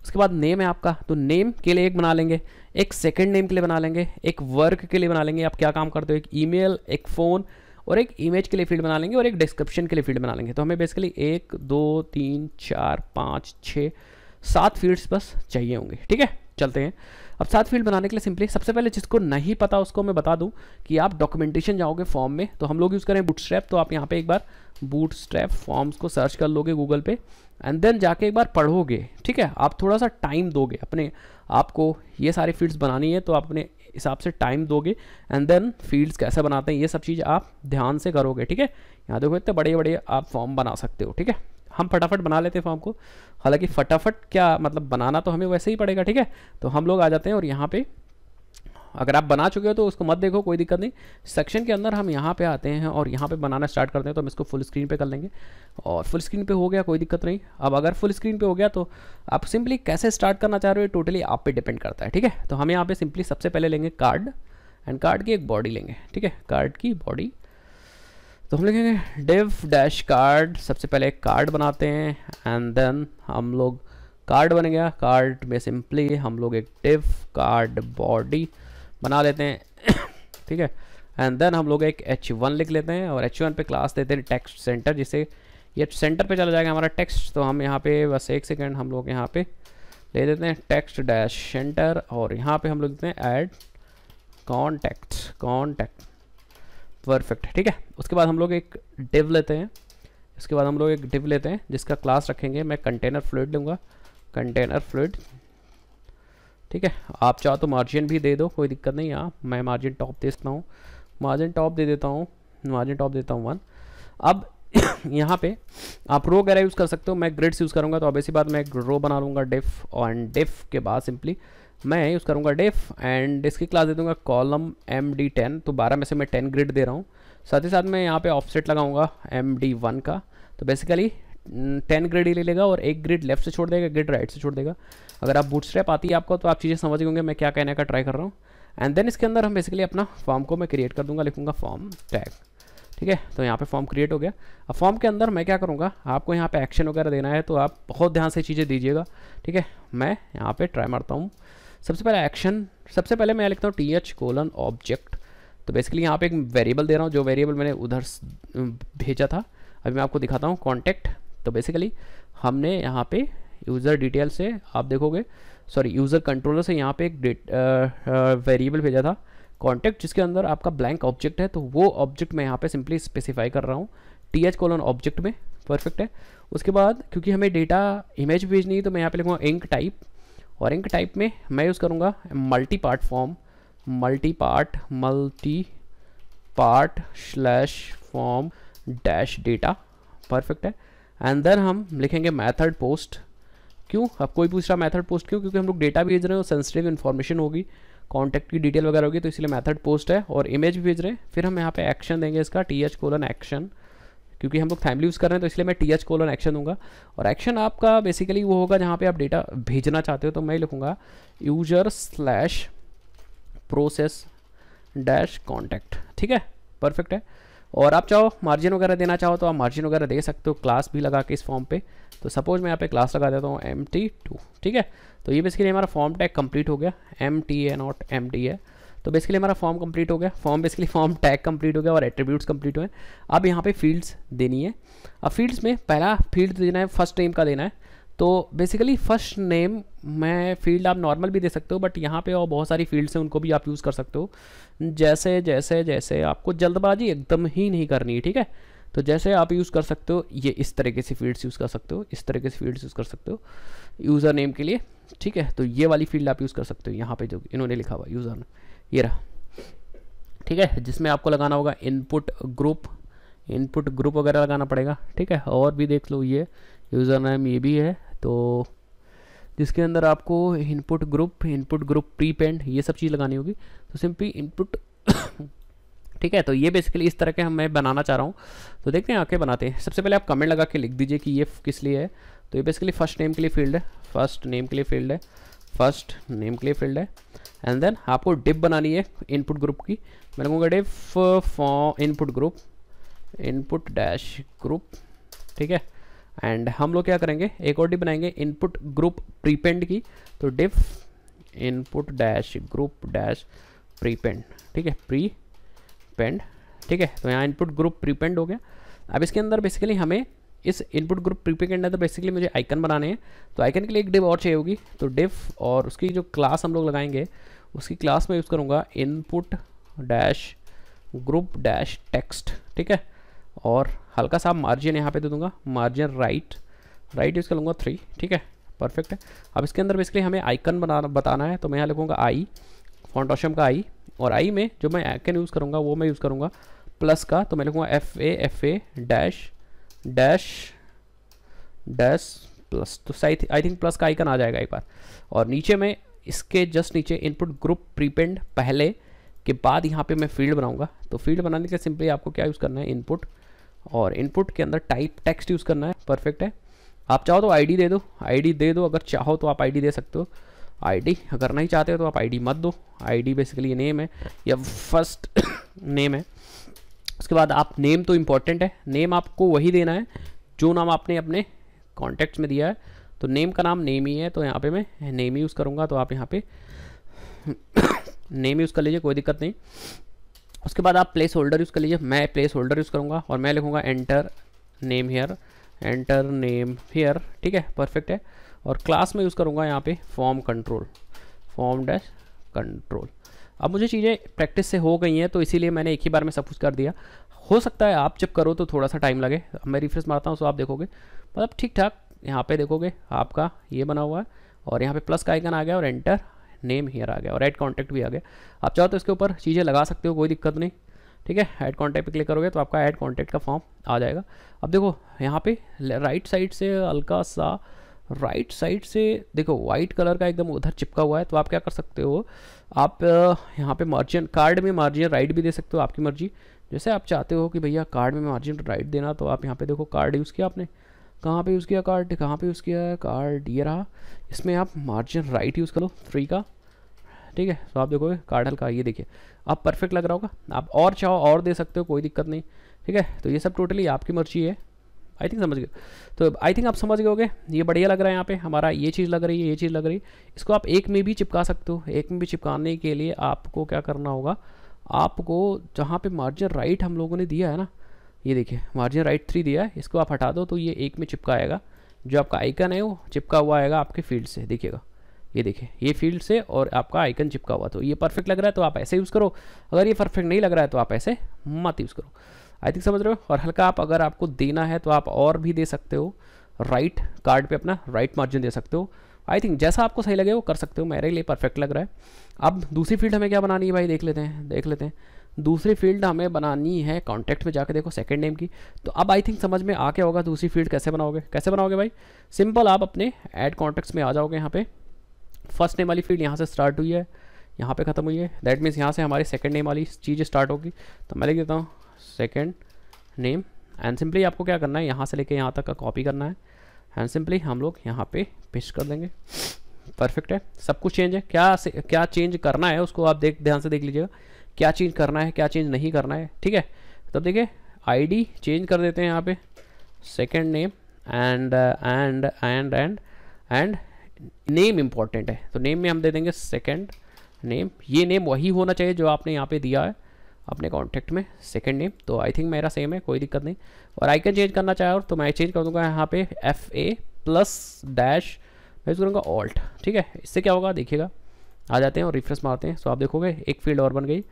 उसके बाद नेम है आपका तो नेम के लिए एक बना लेंगे एक सेकेंड नेम के लिए बना लेंगे एक वर्क के लिए बना लेंगे आप क्या काम करते हो एक ई एक फ़ोन और एक इमेज के लिए फील्ड बना लेंगे और एक डिस्क्रिप्शन के लिए फील्ड बना लेंगे तो हमें बेसिकली एक दो तीन चार पाँच छः सात फील्ड्स बस चाहिए होंगे ठीक है चलते हैं अब सात फील्ड बनाने के लिए सिंपली सबसे पहले जिसको नहीं पता उसको मैं बता दूं कि आप डॉक्यूमेंटेशन जाओगे फॉर्म में तो हम लोग यूज़ करें बूटस्ट्रैप तो आप यहाँ पे एक बार बूटस्ट्रैप फॉर्म्स को सर्च कर लोगे गूगल पे एंड देन जाके एक बार पढ़ोगे ठीक है आप थोड़ा सा टाइम दोगे अपने आपको ये सारे फील्ड्स बनानी है तो आपने हिसाब से टाइम दोगे एंड देन फील्ड्स कैसे बनाते हैं ये सब चीज़ आप ध्यान से करोगे ठीक है यहाँ देखो इतने बड़े बड़े आप फॉर्म बना सकते हो ठीक है हम फटाफट बना लेते हैं फॉर्म को हालांकि फटाफट क्या मतलब बनाना तो हमें वैसे ही पड़ेगा ठीक है तो हम लोग आ जाते हैं और यहाँ पर अगर आप बना चुके हो तो उसको मत देखो कोई दिक्कत नहीं सेक्शन के अंदर हम यहाँ पे आते हैं और यहाँ पे बनाना स्टार्ट करते हैं तो हम इसको फुल स्क्रीन पे कर लेंगे और फुल स्क्रीन पे हो गया कोई दिक्कत नहीं अब अगर फुल स्क्रीन पे हो गया तो आप सिंपली कैसे स्टार्ट करना चाह रहे हो टोटली आप पे डिपेंड करता है ठीक है तो हम यहाँ पे सिंपली सबसे पहले लेंगे कार्ड एंड कार्ड की एक बॉडी लेंगे ठीक है कार्ड की बॉडी तो हम लिखेंगे डिव डैश कार्ड सबसे पहले कार्ड बनाते हैं एंड देन हम लोग कार्ड बन गया कार्ड में सिंपली हम लोग एक डिव कार्ड बॉडी बना लेते हैं ठीक है एंड देन हम लोग एक एच वन लिख लेते हैं और एच वन पे क्लास देते हैं टेक्स्ट सेंटर जिसे ये सेंटर पे चला जाएगा हमारा टेक्स्ट तो हम यहाँ पे बस एक सेकेंड हम लोग यहाँ पे ले देते हैं टेक्स्ट डैश सेंटर और यहाँ पे हम लोग देते हैं ऐड कॉन्टैक्ट कॉन्टैक्ट परफेक्ट ठीक है उसके बाद हम लोग एक डिव लेते हैं इसके बाद हम लोग एक डिव लेते हैं जिसका क्लास रखेंगे मैं कंटेनर फ्लूड लूँगा कंटेनर फ्लूड ठीक है आप चाहो तो मार्जिन भी दे दो कोई दिक्कत नहीं यहाँ मैं मार्जिन टॉप दे सकता हूँ मार्जिन टॉप दे देता हूँ मार्जिन टॉप देता हूँ वन अब यहाँ पे आप रो वगैरह यूज़ कर सकते हो मैं ग्रिड्स यूज़ करूँगा तो अब इसी बात मैं रो बना लूँगा डिफ और डिफ के बाद सिंपली मैं यूज़ करूँगा डिफ एंड इसकी क्लास दे दूँगा कॉलम एम डी टेन तो बारह में से मैं टेन ग्रिड दे रहा हूँ साथ ही साथ मैं यहाँ पे ऑफसेट लगाऊंगा एम डी वन का तो बेसिकली टेन ग्रिड ही ले लेगा और एक ग्रिड लेफ्ट से छोड़ देगा ग्रिड राइट से छोड़ देगा अगर आप बूट स्ट्रैप आती है आपको तो आप चीज़ें समझ गएंगे मैं क्या कहने का ट्राई कर रहा हूँ एंड देन इसके अंदर हम बेसिकली अपना फॉर्म को मैं क्रिएट कर दूंगा लिखूंगा फॉर्म टैग ठीक है तो यहाँ पे फॉर्म क्रिएट हो गया अब फॉर्म के अंदर मैं क्या करूँगा आपको यहाँ पे एक्शन वगैरह देना है तो आप बहुत ध्यान से चीज़ें दीजिएगा ठीक है मैं यहाँ पे ट्राई मारता हूँ सबसे पहले एक्शन सबसे पहले मैं लिखता हूँ टी एच कोलन ऑब्जेक्ट तो बेसिकली यहाँ पे एक वेरिएबल दे रहा हूँ जो वेरिएबल मैंने उधर भेजा था अभी मैं आपको दिखाता हूँ कॉन्टैक्ट तो बेसिकली हमने यहाँ पे यूज़र डिटेल से आप देखोगे सॉरी यूज़र कंट्रोलर से यहाँ पे एक वेरिएबल भेजा था कॉन्टेक्ट जिसके अंदर आपका ब्लैंक ऑब्जेक्ट है तो वो ऑब्जेक्ट मैं यहाँ पे सिंपली स्पेसिफाई कर रहा हूँ टी एच कॉलन ऑब्जेक्ट में परफेक्ट है उसके बाद क्योंकि हमें डेटा इमेज भेजनी है तो मैं यहाँ पे लिखूँगा इंक टाइप और इंक टाइप में मैं यूज़ करूँगा multipart form multipart multipart slash form dash data perfect है एंड देन हम लिखेंगे मैथड पोस्ट क्यों अब कोई पूछ रहा मैथड पोस्ट क्यों क्योंकि हम लोग डेटा भेज रहे और सेंसिटिव इन्फॉर्मेशन होगी कॉन्टैक्ट की डिटेल वगैरह होगी तो इसलिए मैथड पोस्ट है और इमेज भी भेज रहे हैं फिर हम यहाँ पे एक्शन देंगे इसका टी एच कोलन एक्शन क्योंकि हम लोग फैमिली यूज़ कर रहे हैं तो इसलिए मैं टी एच कोलन एक्शन दूंगा और एक्शन आपका बेसिकली वो होगा जहाँ पे आप डेटा भेजना चाहते हो तो मैं लिखूँगा user slash process dash contact ठीक है परफेक्ट है और आप चाहो मार्जिन वगैरह देना चाहो तो आप मार्जिन वगैरह दे सकते हो क्लास भी लगा के इस फॉर्म पे तो सपोज मैं यहाँ पे क्लास लगा देता हूँ एम टी टू ठीक है तो ये बेसिकली हमारा फॉर्म टैग कंप्लीट हो गया एम टी है नॉट एम डी है तो बेसिकली हमारा फॉर्म कंप्लीट हो गया form basically form tag complete हो गया और एट्रीब्यूट्स कंप्लीट हुए अब यहाँ पे फील्ड्स देनी है अब फील्ड्स में पहला फील्ड देना है फर्स्ट टाइम का देना है तो बेसिकली फर्स्ट नेम मैं फील्ड आप नॉर्मल भी दे सकते हो बट यहाँ पे और बहुत सारी फील्ड्स हैं उनको भी आप यूज़ कर सकते हो जैसे जैसे जैसे आपको जल्दबाजी एकदम ही नहीं करनी है ठीक है तो जैसे आप यूज़ कर सकते हो ये इस तरीके से फील्ड्स यूज़ कर सकते हो इस तरीके से फील्ड्स यूज़ कर सकते हो यूज़र नेम के लिए ठीक है तो ये वाली फील्ड आप यूज़ कर सकते हो यहाँ पे जो इन्होंने लिखा हुआ यूज़र नेम ये रहा ठीक है जिसमें आपको लगाना होगा इनपुट ग्रुप इनपुट ग्रुप वगैरह लगाना पड़ेगा ठीक है और भी देख लो ये यूज़र नेम ये भी है तो जिसके अंदर आपको input group input group prepend ये सब चीज़ लगानी होगी तो सिंपली इनपुट ठीक है तो ये बेसिकली इस तरह के हम मैं बनाना चाह रहा हूँ तो देखते हैं आके बनाते हैं सबसे पहले आप कमेंट लगा के लिख दीजिए कि ये किस लिए है तो ये बेसिकली फर्स्ट नेम के लिए फील्ड है फर्स्ट नेम के लिए फील्ड है फर्स्ट नेम के लिए फील्ड है एंड देन आपको डिप बनानी है इनपुट ग्रुप की मैं लगूँगा div for input group input dash group ठीक है एंड हम लोग क्या करेंगे एक और डी बनाएंगे इनपुट ग्रुप प्रीपेंड की तो div input dash group dash prepend ठीक है प्री पेंड ठीक है तो यहाँ इनपुट ग्रुप प्रीपेंड हो गया अब इसके अंदर बेसिकली हमें इस इनपुट ग्रुप प्रीपेड के अंदर बेसिकली मुझे आइकन बनाने हैं तो आइकन के लिए एक डिप और चाहिए होगी तो डिफ और उसकी जो क्लास हम लोग लगाएंगे उसकी क्लास में यूज़ करूँगा input dash group dash text ठीक है और हल्का सा मार्जिन यहाँ पे दे दूंगा मार्जिन राइट राइट यूज़ कर लूँगा थ्री ठीक है परफेक्ट है अब इसके अंदर बेसिकली हमें आइकन बनाना बताना है तो मैं यहाँ लिखूँगा आई फाउंडोशम का आई और आई में जो मैं आइकन यूज़ करूँगा वो मैं यूज़ करूँगा प्लस का तो मैं लिखूँगा F A F A dash dash dash plus तो आई थिंक प्लस का आइकन आ जाएगा एक बार और नीचे में इसके जस्ट नीचे इनपुट ग्रुप प्रीपेंड पहले के बाद यहाँ पे मैं फील्ड बनाऊंगा तो फील्ड बनाने के सिंपली आपको क्या यूज़ करना है इनपुट और इनपुट के अंदर टाइप टेक्स्ट यूज़ करना है परफेक्ट है आप चाहो तो आईडी दे दो आईडी दे दो अगर चाहो तो आप आईडी दे सकते हो आईडी अगर नहीं चाहते हो तो आप आईडी मत दो आईडी बेसिकली नेम है या फर्स्ट नेम है उसके बाद आप नेम तो इम्पॉर्टेंट है नेम आपको वही देना है जो नाम आपने अपने कॉन्टेक्ट में दिया है तो नेम का नाम नेम ही है तो यहाँ पर मैं नेम यूज़ करूँगा तो आप यहाँ पर नेम यूज़ कर लीजिए कोई दिक्कत नहीं उसके बाद आप प्लेस होल्डर यूज़ कर लीजिए मैं प्लेस होल्डर यूज़ करूँगा और मैं लिखूँगा enter name here enter name here ठीक है परफेक्ट है और क्लास में यूज़ करूँगा यहाँ पे form control form dash control अब मुझे चीज़ें प्रैक्टिस से हो गई हैं तो इसीलिए मैंने एक ही बार में सब कुछ कर दिया हो सकता है आप जब करो तो थोड़ा सा टाइम लगे अब मैं रिफ्रेश मारता हूँ तो आप देखोगे मतलब ठीक ठाक यहाँ पे देखोगे आपका ये बना हुआ है और यहाँ पे प्लस का आइकन आ गया और एंटर नेम हेयर आ गया और एड कॉन्टैक्ट भी आ गया आप चाहो तो इसके ऊपर चीज़ें लगा सकते हो कोई दिक्कत नहीं ठीक है ऐड कॉन्टैक्ट पर क्लिक करोगे तो आपका ऐड कॉन्टैक्ट का फॉर्म आ जाएगा अब देखो यहाँ पे राइट साइड से हल्का सा राइट साइड से देखो वाइट कलर का एकदम उधर चिपका हुआ है तो आप क्या कर सकते हो आप यहाँ पे मार्जिन कार्ड में मार्जिन राइट भी दे सकते हो आपकी मर्जी जैसे आप चाहते हो कि भैया कार्ड में मार्जिन राइट देना तो आप यहाँ पे देखो कार्ड यूज़ किया आपने कहाँ पे यूज़ किया कार्ड कहाँ पे यूज़ किया कार्ड ये रहा इसमें आप मार्जिन राइट यूज़ करो थ्री का ठीक है तो आप देखोगे कार्ड हल्का ये देखिए आप परफेक्ट लग रहा होगा आप और चाहो और दे सकते हो कोई दिक्कत नहीं ठीक है तो ये सब टोटली आपकी मर्जी है आई थिंक समझ गए तो आई थिंक आप समझ गए होगे ये बढ़िया लग रहा है यहाँ पे हमारा ये चीज़ लग रही है ये चीज़ लग रही है इसको आप एक में भी चिपका सकते हो एक में भी चिपकाने के लिए आपको क्या करना होगा आपको जहाँ पे मार्जिन राइट हम लोगों ने दिया है ना ये देखिए मार्जिन राइट थ्री दिया है इसको आप हटा दो तो ये एक में चिपका आएगा जो आपका आइकन है वो चिपका हुआ आएगा आपके फील्ड से देखिएगा ये देखिए ये फील्ड से और आपका आइकन चिपका हुआ तो ये परफेक्ट लग रहा है तो आप ऐसे यूज़ करो अगर ये परफेक्ट नहीं लग रहा है तो आप ऐसे मत यूज़ करो आई थिंक समझ रहे हो और हल्का आप अगर आपको देना है तो आप और भी दे सकते हो राइट कार्ड पर अपना राइट मार्जिन दे सकते हो आई थिंक जैसा आपको सही लगे वो कर सकते हो मेरे लिए परफेक्ट लग रहा है अब दूसरी फील्ड हमें क्या बनानी है भाई देख लेते हैं देख लेते हैं दूसरी फील्ड हमें बनानी है कॉन्टैक्ट में जाकर देखो सेकंड नेम की तो अब आई थिंक समझ में आ होगा दूसरी फील्ड कैसे बनाओगे कैसे बनाओगे भाई सिंपल आप अपने ऐड कॉन्टैक्ट्स में आ जाओगे यहाँ पे फर्स्ट नेम वाली फील्ड यहाँ से स्टार्ट हुई है यहाँ पे ख़त्म हुई है दैट मीन्स यहाँ से हमारी सेकेंड नेम वाली चीज़ स्टार्ट होगी तो मैं लिख देता हूँ सेकेंड नेम एंड सिंपली आपको क्या करना है यहाँ से लेके यहाँ तक का कॉपी करना है एंड सिंपली हम लोग यहाँ पे पेस्ट कर देंगे परफेक्ट है सब कुछ चेंज है क्या से, क्या चेंज करना है उसको आप देख ध्यान से देख लीजिएगा क्या चेंज करना है क्या चेंज नहीं करना है ठीक है तब देखिए आईडी चेंज कर देते हैं यहाँ पे second name and and and and and name important है तो नेम में हम दे देंगे सेकंड नेम ये नेम वही होना चाहिए जो आपने यहाँ पे दिया है अपने कॉन्टैक्ट में सेकंड नेम तो आई थिंक मेरा सेम है कोई दिक्कत नहीं और आई कैन चेंज करना चाहे और तो मैं चेंज कर दूंगा यहाँ पे एफ ए प्लस डैश मैं करूँगा ऑल्ट ठीक है इससे क्या होगा देखिएगा आ जाते हैं और रिफ्रेश मारते हैं सो आप देखोगे एक फील्ड और बन गई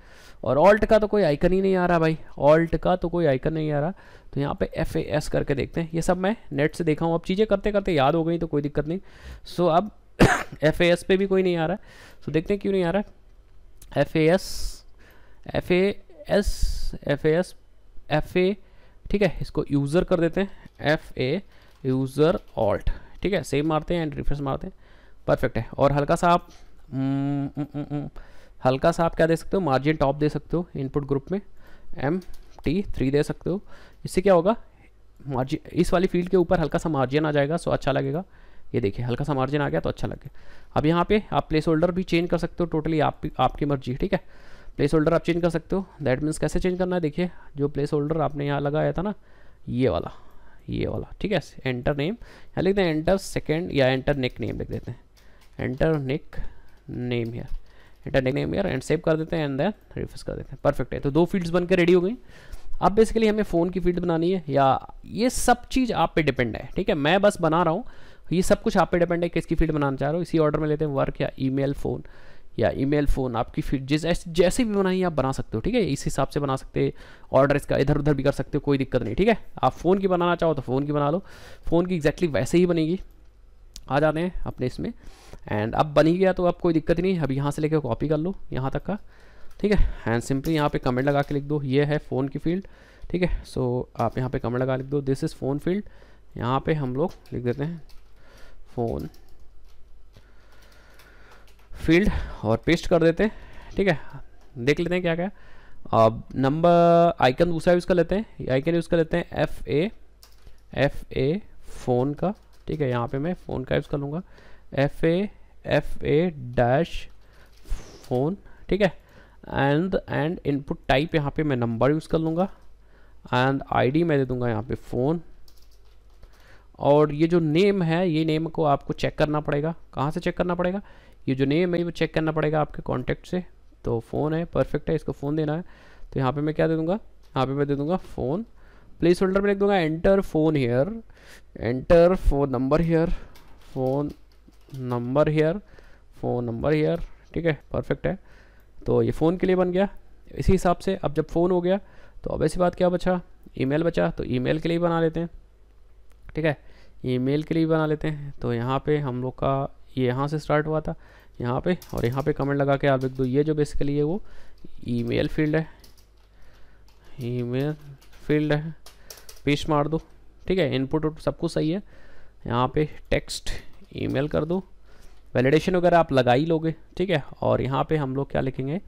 और ऑल्ट का तो कोई आइकन ही नहीं आ रहा भाई ऑल्ट का तो कोई आइकन नहीं आ रहा तो यहाँ पे एफ ए एस करके देखते हैं ये सब मैं नेट से देखा हूँ अब चीज़ें करते करते याद हो गई तो कोई दिक्कत नहीं सो अब एफ ए एस पे भी कोई नहीं आ रहा है सो देखते हैं क्यों नहीं आ रहा है F A S F A S F A S F A ठीक है इसको यूज़र कर देते हैं एफ ए यूज़र ऑल्ट ठीक है सेम मारते हैं एंड रिफ्रेश मारते हैं परफेक्ट है और हल्का सा आप हम्म, हम्म, हम्म, हल्का सा आप क्या दे सकते हो मार्जिन टॉप दे सकते हो इनपुट ग्रुप में एम टी थ्री दे सकते हो इससे क्या होगा मार्जिन इस वाली फील्ड के ऊपर हल्का सा मार्जिन आ जाएगा सो अच्छा लगेगा ये देखिए हल्का सा मार्जिन आ गया तो अच्छा लगे अब यहाँ पे आप प्लेस होल्डर भी चेंज कर सकते हो टोटली आप आपकी मर्जी ठीक है प्लेस होल्डर आप चेंज कर सकते हो दैट मीन्स कैसे चेंज करना है देखिए जो प्लेस होल्डर आपने यहाँ लगाया था ना ये वाला ये वाला ठीक है एंटर नेम यहाँ लिखते हैं एंटर सेकेंड या एंटर नेक नेम लिख देते हैं enter nick name here enter name here and save कर देते हैं एंड दैन रिफ्रेश कर देते हैं परफेक्ट है तो दो फील्ड्स बनकर रेडी हो गई अब बेसिकली हमें फ़ोन की फील्ड बनानी है या ये सब चीज़ आप पे डिपेंड है ठीक है मैं बस बना रहा हूँ ये सब कुछ आप पे डिपेंड है किसकी फील्ड बनाना चाह रहा हो इसी ऑर्डर में लेते हैं वर्क या ईमेल फ़ोन या ईमेल फ़ोन आपकी फील्ड जिस जैसे भी बनाइए आप बना सकते हो ठीक है इस हिसाब से बना सकते ऑर्डर इसका इधर उधर भी कर सकते हो कोई दिक्कत नहीं ठीक है आप फ़ोन की बनाना चाहो तो फ़ोन की बना लो फ़ोन की एग्जैक्टली वैसे ही बनेगी आ जाते हैं अपने इसमें एंड अब बन गया तो अब कोई दिक्कत नहीं अब यहाँ से लेकर कॉपी कर लो यहाँ तक का ठीक है एंड सिंपली यहाँ पे कमेंट लगा के लिख दो ये है फ़ोन की फील्ड ठीक है सो आप यहाँ पे कमेंट लगा लिख दो दिस इज़ फ़ोन फील्ड यहाँ पे हम लोग लिख देते हैं फ़ोन फील्ड और पेस्ट कर देते हैं ठीक है देख लेते हैं क्या क्या अब नंबर आइकन दूसरा यूज़ कर लेते हैं आइकन यूज़ कर लेते हैं F A F A phone का ठीक है यहाँ पे मैं फ़ोन का यूज़ कर लूँगा F A F A dash phone ठीक है एंड एंड इनपुट टाइप यहाँ पे मैं नंबर यूज़ कर लूँगा एंड आईडी मैं दे दूँगा यहाँ पे फ़ोन और ये जो नेम है ये नेम को आपको चेक करना पड़ेगा कहाँ से चेक करना पड़ेगा ये जो नेम है वो चेक करना पड़ेगा आपके कॉन्टेक्ट से तो फ़ोन है परफेक्ट है इसको फ़ोन देना है तो यहाँ पर मैं क्या दे दूँगा यहाँ पर मैं दे दूँगा फ़ोन प्लेस होल्डर में लिख दूँगा enter phone here enter phone number here phone number here phone number here ठीक है परफेक्ट है तो ये फ़ोन के लिए बन गया इसी हिसाब से अब जब फ़ोन हो गया तो अब ऐसी बात क्या बचा ईमेल बचा तो ईमेल के लिए बना लेते हैं ठीक है ईमेल के लिए बना लेते हैं तो यहाँ पे हम लोग का ये यहाँ से स्टार्ट हुआ था यहाँ पे और यहाँ पे कमेंट लगा के आप एक दो ये जो बेसिकली है वो ईमेल फील्ड है ईमेल फील्ड है पेश मार दो ठीक है इनपुट सब कुछ सही है यहाँ पे टेक्स्ट ईमेल कर दो वैलिडेशन वगैरह आप लगा ही लोगे ठीक है और यहाँ पे हम लोग क्या लिखेंगे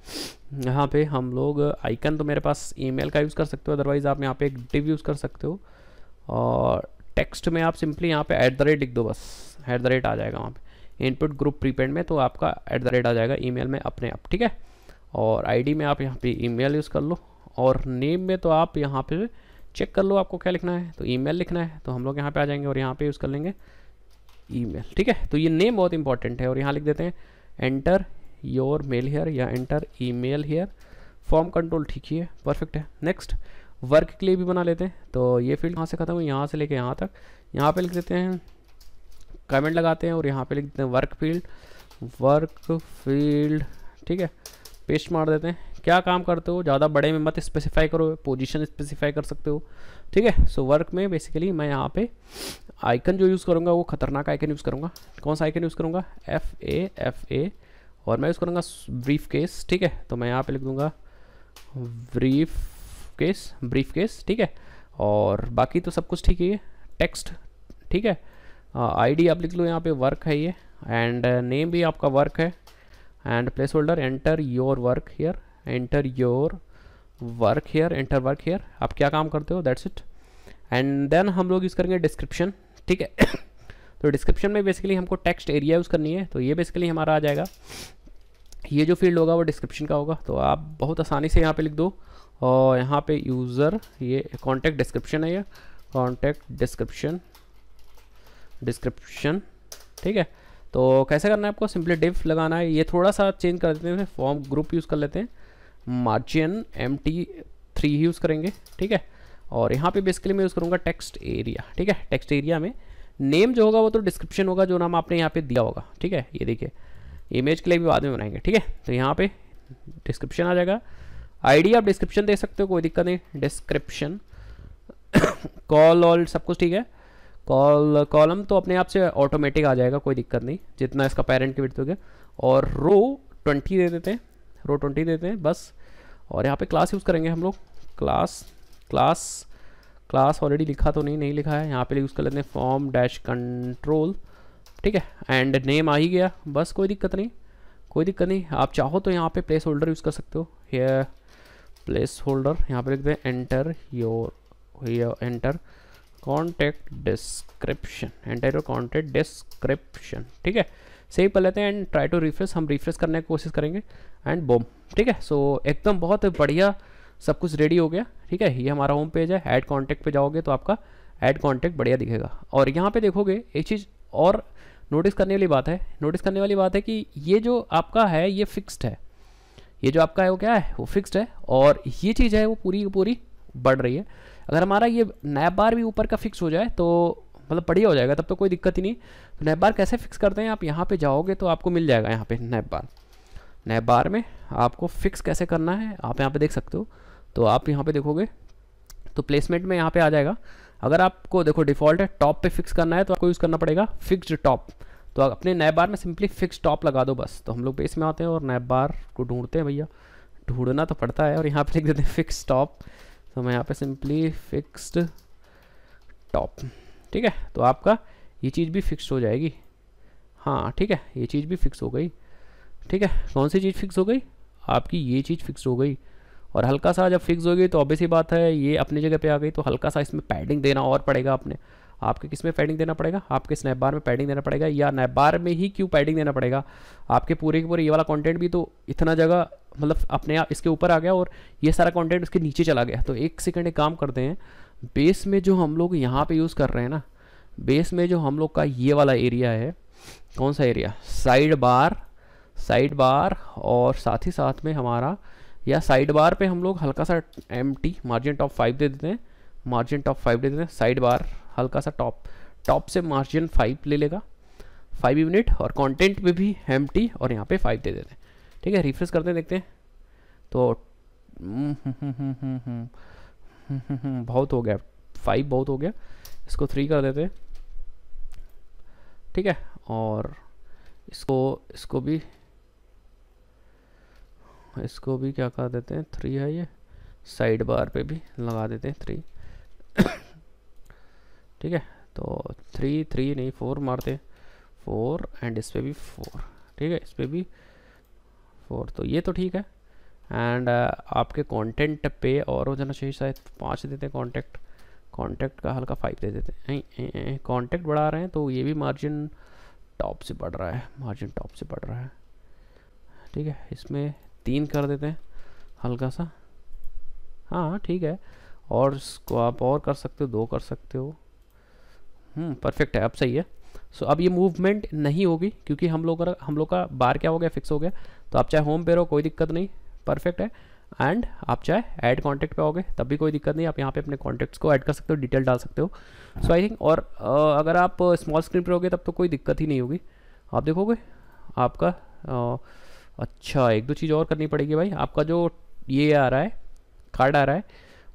यहाँ पे हम लोग आइकन तो मेरे पास ईमेल का यूज़ कर सकते हो अदरवाइज़ आप यहाँ पे एक डिव यूज़ कर सकते हो और टेक्स्ट में आप सिंपली यहाँ पे एट द रेट लिख दो बस एट द रेट आ जाएगा वहाँ पे इनपुट ग्रुप प्रीपेड में तो आपका एट द रेट आ जाएगा मेल में अपने आप ठीक है और डी में आप यहाँ ई मेल यूज़ कर लो और नेम में तो आप यहाँ पर चेक कर लो आपको क्या लिखना है तो ईमेल लिखना है तो हम लोग यहाँ पे आ जाएंगे और यहाँ पे यूज़ कर लेंगे ईमेल ठीक है तो ये नेम बहुत इंपॉर्टेंट है और यहाँ लिख देते हैं एंटर योर मेल हेयर या enter email here form control ठीक ही है परफेक्ट है नेक्स्ट वर्क के लिए भी बना लेते हैं तो ये फील्ड कहाँ से खत्म हुई यहाँ से लेके यहाँ तक यहाँ पे लिख देते हैं कमेंट लगाते हैं और यहाँ पे लिख देते हैं वर्क फील्ड वर्क फील्ड ठीक है पेस्ट मार देते हैं क्या काम करते हो ज़्यादा बड़े में मत स्पेसिफाई करो पोजीशन स्पेसिफाई कर सकते हो ठीक है सो वर्क में बेसिकली मैं यहाँ पे आइकन जो यूज़ करूँगा वो खतरनाक आइकन यूज़ करूँगा कौन सा आइकन यूज़ करूँगा एफ ए एफ ए और मैं यूज़ करूँगा ब्रीफ केस ठीक है तो मैं यहाँ पे लिख दूँगा ब्रीफ केस ब्रीफ केस ठीक है और बाकी तो सब कुछ ठीक है टेक्स्ट ठीक है आईडी uh, आप लिख लो यहाँ पे वर्क है ये एंड नेम uh, भी आपका वर्क है and place holder enter your work here enter your work here enter work here आप क्या काम करते हो दैट्स इट एंड देन हम लोग यूज़ करेंगे डिस्क्रिप्शन ठीक है तो डिस्क्रिप्शन में बेसिकली हमको टेक्स्ट एरिया यूज़ करनी है तो ये बेसिकली हमारा आ जाएगा ये जो फील्ड होगा वो डिस्क्रिप्शन का होगा तो आप बहुत आसानी से यहाँ पे लिख दो और यहाँ पे यूज़र ये कॉन्टैक्ट डिस्क्रिप्शन है ये कॉन्टैक्ट डिस्क्रिप्शन डिस्क्रिप्शन ठीक है तो कैसे करना है आपको सिंपली डिफ लगाना है ये थोड़ा सा चेंज कर देते हैं फॉर्म ग्रुप यूज़ कर लेते हैं margin M T three use करेंगे ठीक है और यहाँ पे बेसिकली मैं यूज़ करूँगा टेक्स्ट एरिया ठीक है टेक्स्ट एरिया में नेम जो होगा वो तो डिस्क्रिप्शन होगा जो नाम आपने यहाँ पे दिया होगा ठीक है ये देखिए इमेज के लिए भी बाद में बनाएंगे ठीक है तो यहाँ पे डिस्क्रिप्शन आ जाएगा आईडी आप डिस्क्रिप्शन दे सकते हो कोई दिक्कत नहीं डिस्क्रिप्शन कॉल ऑल सब कुछ ठीक है कॉल कॉलम तो अपने आप से ऑटोमेटिक आ जाएगा कोई दिक्कत नहीं जितना इसका पेरेंट की हो गया और रो ट्वेंटी दे देते हैं रो ट्वेंटी देते हैं बस और यहाँ पे क्लास यूज़ करेंगे हम लोग क्लास क्लास क्लास ऑलरेडी लिखा तो नहीं नहीं लिखा है यहाँ पे यूज़ कर लेते हैं फॉर्म डैश कंट्रोल ठीक है एंड नेम आ ही गया बस कोई दिक्कत नहीं कोई दिक्कत नहीं आप चाहो तो यहाँ पे प्लेस होल्डर यूज़ कर सकते हो हे प्लेस होल्डर यहाँ पे लिख दें enter your here enter contact description enter your contact description ठीक है सेव कर लेते हैं एंड ट्राई टू रिफ्रेश हम रिफ्रेश करने की कोशिश करेंगे एंड बोम ठीक है सो so, एकदम बहुत बढ़िया सब कुछ रेडी हो गया ठीक है ये हमारा होम पेज है ऐड कॉन्टैक्ट पे जाओगे तो आपका ऐड कॉन्टैक्ट बढ़िया दिखेगा और यहाँ पे देखोगे एक चीज़ और नोटिस करने वाली बात है नोटिस करने वाली बात है कि ये जो आपका है ये फिक्स्ड है ये जो आपका है वो क्या है वो फिक्स्ड है और ये चीज़ है वो पूरी पूरी बढ़ रही है अगर हमारा ये नया बार भी ऊपर का फिक्स हो जाए तो मतलब बढ़िया हो जाएगा तब तो कोई दिक्कत ही नहीं तो नैब बार कैसे फिक्स करते हैं आप यहाँ पे जाओगे तो आपको मिल जाएगा यहाँ पे नैब बार नैब बार में आपको फिक्स कैसे करना है आप यहाँ पे देख सकते हो तो आप यहाँ पे देखोगे तो प्लेसमेंट में यहाँ पे आ जाएगा अगर आपको देखो डिफ़ॉल्ट है टॉप पे फिक्स करना है तो आपको यूज़ करना पड़ेगा फिक्स्ड टॉप तो अपने नैब बार में सिंपली फिक्स टॉप लगा दो बस तो हम लोग बेस में आते हैं और नैब बार को ढूंढते हैं भैया ढूंढना तो पड़ता है और यहाँ पर लिख देते हैं फिक्स टॉप तो मैं यहाँ पे सिंपली फिक्स्ड टॉप ठीक है तो आपका ये चीज़ भी फिक्स हो जाएगी हाँ ठीक है ये चीज़ भी फिक्स हो गई ठीक है कौन सी चीज़ फिक्स हो गई आपकी ये चीज़ फिक्स हो गई और हल्का सा जब फिक्स हो गई तो ऑब्वियस ही बात है ये अपनी जगह पे आ गई तो हल्का सा इसमें पैडिंग देना और पड़ेगा आपने आपके किस में पैडिंग देना पड़ेगा आपके स्नैप बार में पैडिंग देना पड़ेगा या नैप बार में ही क्यों पैडिंग देना पड़ेगा आपके पूरे के पूरे ये वाला कंटेंट भी तो इतना जगह मतलब अपने आप इसके ऊपर आ गया और ये सारा कॉन्टेंट उसके नीचे चला गया तो एक सेकेंड एक काम करते हैं बेस में जो हम लोग यहाँ पे यूज़ कर रहे हैं ना बेस में जो हम लोग का ये वाला एरिया है कौन सा area side bar side bar और साथ ही साथ में हमारा या साइड बार पे हम लोग हल्का सा M T margin top five दे देते हैं मार्जिन टॉप फाइव दे देते हैं साइड बार हल्का सा टॉप टॉप से मार्जिन फाइव ले लेगा फाइव यूनिट और कंटेंट में भी एम टी और यहाँ पे फाइव दे देते हैं ठीक है रिफ्रेश करते हैं देखते हैं तो हम्म, हम्म, हम्म, बहुत हो गया फाइव बहुत हो गया इसको थ्री कर देते ठीक है और इसको इसको भी इसको भी क्या कर देते हैं थ्री है ये साइड बार पे भी लगा देते हैं थ्री ठीक है तो थ्री थ्री नहीं फोर मारते फोर एंड इस पर भी फोर ठीक है इस पर भी फोर तो ये तो ठीक है एंड uh, आपके कंटेंट पे और हो जाना चाहिए शायद पाँच देते हैं कॉन्टैक्ट कॉन्टैक्ट का हल्का फाइव दे देते हैं कॉन्टैक्ट बढ़ा रहे हैं तो ये भी मार्जिन टॉप से बढ़ रहा है मार्जिन टॉप से बढ़ रहा है ठीक है इसमें तीन कर देते हैं हल्का सा हाँ ठीक है और इसको आप और कर सकते हो दो कर सकते हो परफेक्ट हम्म, है अब सही है सो so, अब ये मूवमेंट नहीं होगी क्योंकि हम लोग हम लोग का बार क्या हो गया फिक्स हो गया तो आप चाहे होम पे रहो कोई दिक्कत नहीं परफेक्ट है एंड आप चाहे ऐड कॉन्टैक्ट पे आओगे तब भी कोई दिक्कत नहीं आप यहाँ पे अपने कॉन्टैक्ट्स को ऐड कर सकते हो डिटेल डाल सकते हो सो आई थिंक और uh, अगर आप स्मॉल स्क्रीन पर होगे तब तो कोई दिक्कत ही नहीं होगी आप देखोगे आपका uh, अच्छा एक दो चीज़ और करनी पड़ेगी भाई आपका जो ये आ रहा है कार्ड आ रहा है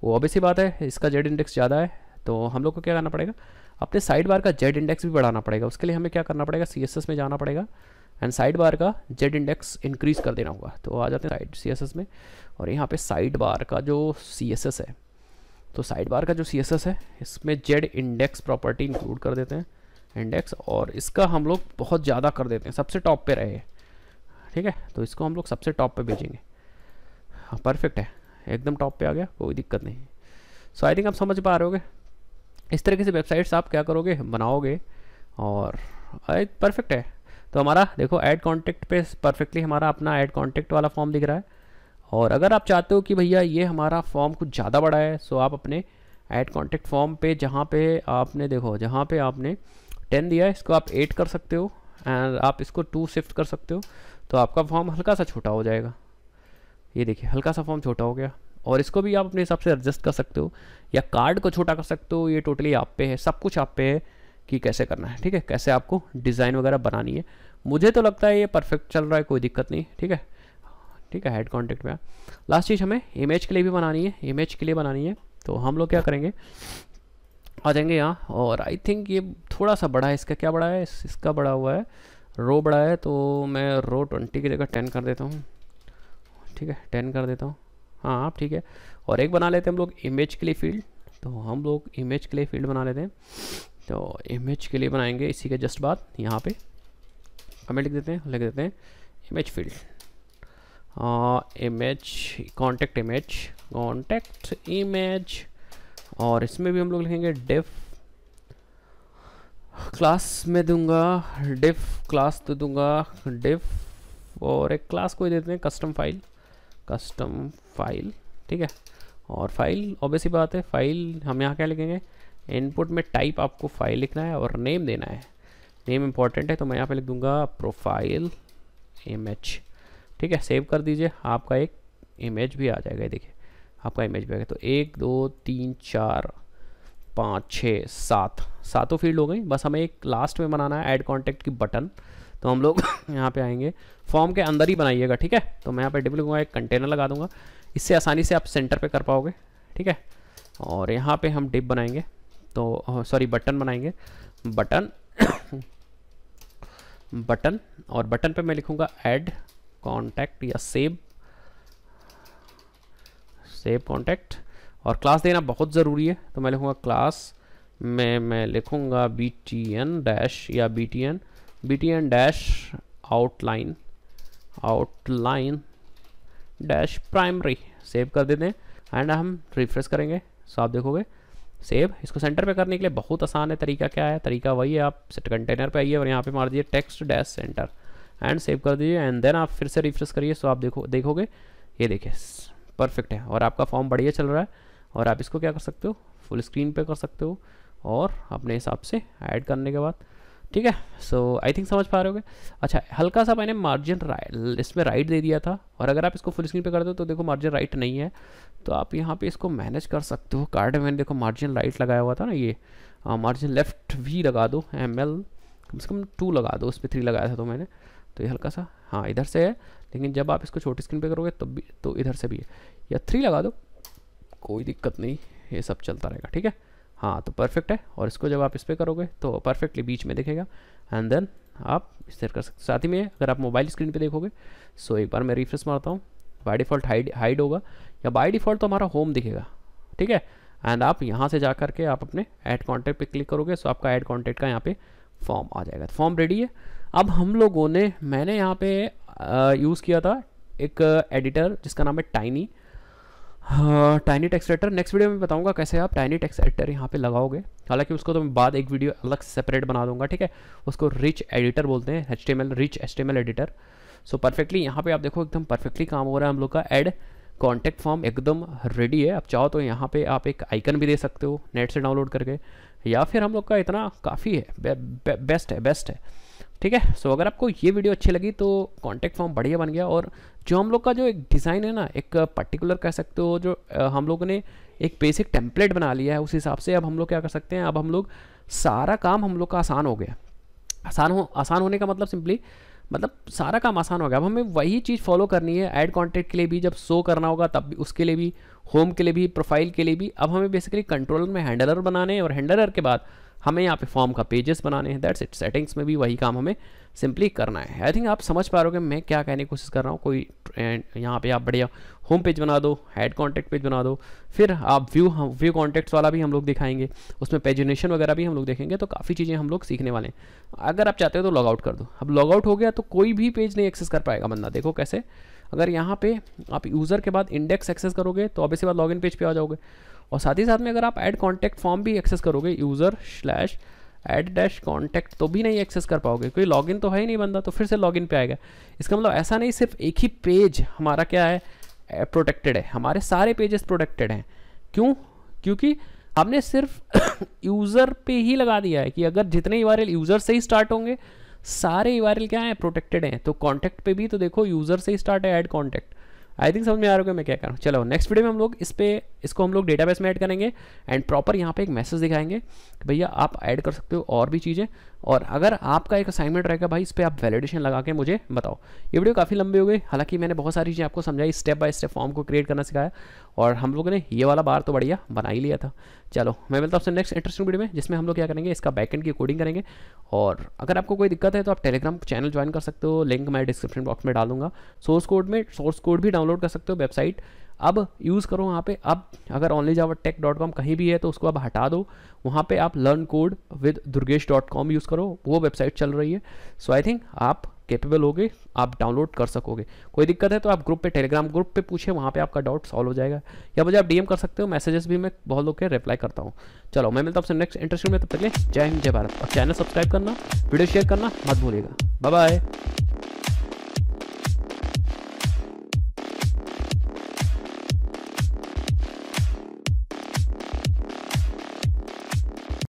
वो ऑब्वियस ही बात है इसका जेड इंडेक्स ज़्यादा है तो हम लोग को क्या करना पड़ेगा अपने साइड बार का जेड इंडेक्स भी बढ़ाना पड़ेगा उसके लिए हमें क्या करना पड़ेगा सी में जाना पड़ेगा एंड साइड बार का जेड इंडेक्स इंक्रीज कर देना होगा तो आ जाते हैं साइड सी एस एस में और यहाँ पे साइड बार का जो सी एस एस है तो साइड बार का जो सी एस एस है इसमें जेड इंडेक्स प्रॉपर्टी इंक्लूड कर देते हैं इंडेक्स और इसका हम लोग बहुत ज़्यादा कर देते हैं सबसे टॉप पे रहे ठीक है तो इसको हम लोग सबसे टॉप पे भेजेंगे हाँ परफेक्ट है एकदम टॉप पे आ गया कोई दिक्कत नहीं सो आई थिंक आप समझ पा रहे होगे इस तरीके से वेबसाइट्स आप क्या करोगे बनाओगे और परफेक्ट है तो हमारा देखो ऐड कॉन्टेक्ट पे परफेक्टली हमारा अपना ऐड कॉन्टेक्ट वाला फॉर्म दिख रहा है और अगर आप चाहते हो कि भैया ये हमारा फॉर्म कुछ ज़्यादा बड़ा है सो आप अपने ऐड कॉन्टेक्ट फॉर्म पे जहाँ पे आपने देखो जहाँ पे आपने टेन दिया है इसको आप एट कर सकते हो एंड आप इसको टू शिफ्ट कर सकते हो तो आपका फॉर्म हल्का सा छोटा हो जाएगा ये देखिए हल्का सा फॉर्म छोटा हो गया और इसको भी आप अपने हिसाब से एडजस्ट कर सकते हो या कार्ड को छोटा कर सकते हो ये टोटली आप पे है सब कुछ आप पे है कि कैसे करना है ठीक है कैसे आपको डिज़ाइन वगैरह बनानी है मुझे तो लगता है ये परफेक्ट चल रहा है कोई दिक्कत नहीं ठीक है ठीक है हेड कॉन्टेक्ट में लास्ट चीज़ हमें इमेज के लिए भी बनानी है इमेज के लिए बनानी है तो हम लोग क्या करेंगे आ जाएंगे यहाँ और आई थिंक ये थोड़ा सा बड़ा है इसका क्या बड़ा है इसका बड़ा हुआ है रो बड़ा है तो मैं रो ट्वेंटी की जगह टेन कर देता हूँ ठीक है टेन कर देता हूँ हाँ आप ठीक है और एक बना लेते हैं हम लोग इमेज के लिए फील्ड तो हम लोग इमेज के लिए फील्ड बना लेते हैं तो इमेज के लिए बनाएंगे इसी के जस्ट बाद यहाँ पे हमें लिख देते हैं लिख देते हैं image field image contact image contact image और इसमें भी हम लोग लिखेंगे डिफ क्लास में दूंगा डिफ क्लास तो दूंगा डिफ और एक क्लास ही देते हैं कस्टम फाइल कस्टम फाइल ठीक है और फाइल ऑब्वियसली बात है फाइल हम यहाँ क्या लिखेंगे इनपुट में टाइप आपको फाइल लिखना है और नेम देना है नेम इम्पॉर्टेंट है तो मैं यहाँ पे लिख दूंगा प्रोफाइल इमेज ठीक है सेव कर दीजिए आपका एक इमेज भी आ जाएगा देखिए आपका इमेज भी आ गया तो एक दो तीन चार पाँच छः सात सातों फील्ड हो गई बस हमें एक लास्ट में बनाना है ऐड कॉन्टेक्ट की बटन तो हम लोग यहाँ पे आएंगे फॉर्म के अंदर ही बनाइएगा ठीक है तो मैं यहाँ पे डिब्लू लूँगा एक कंटेनर लगा दूंगा इससे आसानी से आप सेंटर पे कर पाओगे ठीक है और यहाँ पे हम डिप बनाएंगे तो सॉरी बटन बनाएंगे बटन बटन और बटन पे मैं लिखूंगा ऐड कॉन्टैक्ट या सेव सेव कॉन्टैक्ट और क्लास देना बहुत ज़रूरी है तो मैं लिखूंगा क्लास में मैं लिखूंगा बी टी एन डैश या B T N B T N dash outline outline dash primary save कर देते हैं एंड हम रिफ्रेश करेंगे सो आप देखोगे सेव इसको सेंटर पे करने के लिए बहुत आसान है तरीका क्या है तरीका वही है आप सेट कंटेनर पे आइए और यहाँ पे मार दीजिए text dash center and save कर दीजिए एंड देन आप फिर से रिफ्रेश करिए सो आप देखो देखोगे ये देखिए परफेक्ट है और आपका फॉर्म बढ़िया चल रहा है और आप इसको क्या कर सकते हो फुल स्क्रीन पर कर सकते हो और अपने हिसाब से ऐड करने के बाद ठीक है सो आई थिंक समझ पा रहे होगे अच्छा हल्का सा मैंने मार्जिन राइट इसमें राइट दे दिया था और अगर आप इसको फुल स्क्रीन पे कर दो तो देखो मार्जिन राइट नहीं है तो आप यहाँ पे इसको मैनेज कर सकते हो कार्ड में मैंने देखो मार्जिन राइट लगाया हुआ था ना ये मार्जिन हाँ, लेफ्ट भी लगा दो एम एल कम से कम टू लगा दो उस पर थ्री लगाया था तो मैंने तो ये हल्का सा हाँ इधर से है लेकिन जब आप इसको छोटी स्क्रीन पर करोगे तब तो भी तो इधर से भी है या थ्री लगा दो कोई दिक्कत नहीं ये सब चलता रहेगा ठीक है हाँ तो परफेक्ट है और इसको जब आप इस पर करोगे तो परफेक्टली बीच में दिखेगा एंड देन आप इस तरह कर सकते साथ ही में अगर आप मोबाइल स्क्रीन पे देखोगे सो एक बार मैं रिफ्रेश मारता हूँ बाई डिफ़ॉल्ट हाइड हाइड होगा या बाई डिफ़ॉल्ट तो हमारा होम दिखेगा ठीक है एंड आप यहाँ से जा करके आप अपने ऐड कॉन्टैक्ट पे क्लिक करोगे सो आपका ऐड कॉन्टैक्ट का यहाँ पे फॉर्म आ जाएगा फॉर्म रेडी है अब हम लोगों ने मैंने यहाँ पर यूज़ किया था एक एडिटर जिसका नाम है tiny tiny text editor next video में बताऊंगा कैसे आप टाइनी टेक्स एडिटर यहाँ पे लगाओगे हालांकि उसको तो मैं बाद एक वीडियो अलग सेपरेट बना दूंगा ठीक है उसको रिच एडिटर बोलते हैं H rich H editor so perfectly यहाँ पे आप देखो एकदम परफेक्टली काम हो रहा है हम लोग का एड कॉन्टैक्ट फॉर्म एकदम रेडी है आप चाहो तो यहाँ पे आप एक आइकन भी दे सकते हो नेट से डाउनलोड करके या फिर हम लोग का इतना काफ़ी है बे, बे, बेस्ट है बेस्ट है ठीक है सो अगर आपको ये वीडियो अच्छी लगी तो कॉन्टैक्ट फॉर्म बढ़िया बन गया और जो हम लोग का जो एक डिज़ाइन है ना एक पर्टिकुलर कह सकते हो जो हम लोगों ने एक बेसिक टेम्पलेट बना लिया है उस हिसाब से अब हम लोग क्या कर सकते हैं अब हम लोग सारा काम हम लोग का आसान हो गया आसान हो आसान होने का मतलब सिंपली मतलब सारा काम आसान हो गया अब हमें वही चीज़ फॉलो करनी है ऐड कॉन्टैक्ट के लिए भी जब शो करना होगा तब भी उसके लिए भी होम के लिए भी प्रोफाइल के लिए भी अब हमें बेसिकली कंट्रोलर में हैंडलर बनाने और हैंडलर के बाद हमें यहाँ पे फॉर्म का पेजेस बनाने हैं दैट्स इट सेटिंग्स में भी वही काम हमें सिंपली करना है आई थिंक आप समझ पा रहे हो मैं क्या कहने की कोशिश कर रहा हूँ कोई यहाँ पे आप बढ़िया होम पेज बना दो हेड कॉन्टैक्ट पेज बना दो फिर आप व्यू हम व्यू कॉन्टैक्ट्स वाला भी हम लोग दिखाएंगे उसमें पेजिनेशन वगैरह भी हम लोग देखेंगे तो काफ़ी चीज़ें हम लोग सीखने वाले हैं अगर आप चाहते हो तो लॉग आउट कर दो अब लॉग आउट हो गया तो कोई भी पेज नहीं एक्सेस कर पाएगा बंदा देखो कैसे अगर यहाँ पे आप यूज़र के बाद इंडेक्स एक्सेस करोगे तो अब इसके बाद लॉगिन पेज पर आ जाओगे और साथ ही साथ में अगर आप ऐड कॉन्टैक्ट फॉर्म भी एक्सेस करोगे user slash add dash contact तो भी नहीं एक्सेस कर पाओगे कोई लॉगिन तो है ही नहीं बंदा तो फिर से लॉगिन पे आएगा इसका मतलब ऐसा नहीं सिर्फ एक ही पेज हमारा क्या है प्रोटेक्टेड है हमारे सारे पेजेस प्रोटेक्टेड हैं क्यों क्योंकि हमने सिर्फ यूज़र पे ही लगा दिया है कि अगर जितने ई यूज़र से ही स्टार्ट होंगे सारे ई क्या हैं प्रोटेक्टेड हैं तो कॉन्टैक्ट पे भी तो देखो यूज़र से ही स्टार्ट है ऐड कॉन्टैक्ट आई थिंक समझ में आ रहा है मैं क्या कर रहा हूँ चलो नेक्स्ट वीडियो में हम लोग इस पर इसको हम लोग डेटाबेस में ऐड करेंगे एंड प्रॉपर यहाँ पे एक मैसेज दिखाएंगे कि भैया आप ऐड कर सकते हो और भी चीज़ें और अगर आपका एक असाइनमेंट रहेगा भाई इस पर आप वैलिडेशन लगा के मुझे बताओ ये वीडियो काफ़ी लंबे हो गई हालांकि मैंने बहुत सारी चीज़ें आपको समझाई स्टेप बाय स्टेप फॉर्म को क्रिएट करना सिखाया और हम लोगों ने ये वाला बार तो बढ़िया बना ही लिया था चलो मैं मिलता हूँ आपसे नेक्स्ट इंटरेस्टिंग वीडियो में जिसमें हम लोग क्या करेंगे इसका बैकेंड की कोडिंग करेंगे और अगर आपको कोई दिक्कत है तो आप टेलीग्राम चैनल ज्वाइन कर सकते हो लिंक मैं डिस्क्रिप्शन बॉक्स में डालूंगा सोर्स कोड में सोर्स कोड भी डाउनलोड कर सकते हो वेबसाइट अब यूज़ करो वहाँ पे अब अगर ऑनली जावर टेक डॉट कॉम कहीं भी है तो उसको अब हटा दो वहाँ पे आप learn code with Durgesh dot com use करो वो वेबसाइट चल रही है सो आई थिंक आप कैपेबल होगे आप डाउनलोड कर सकोगे कोई दिक्कत है तो आप ग्रुप पे टेलीग्राम ग्रुप पे पूछे वहाँ पे आपका डाउट सॉल्व हो जाएगा या मुझे आप डीएम कर सकते हो मैसेजेस भी मैं बहुत लोग के रिप्लाई करता हूँ चलो मैं मिलता हूँ आपसे नेक्स्ट इंटरव्यू में तब तक जय हिंद जय भारत और चैनल सब्सक्राइब करना वीडियो शेयर करना मत भूलिएगा बाय बाय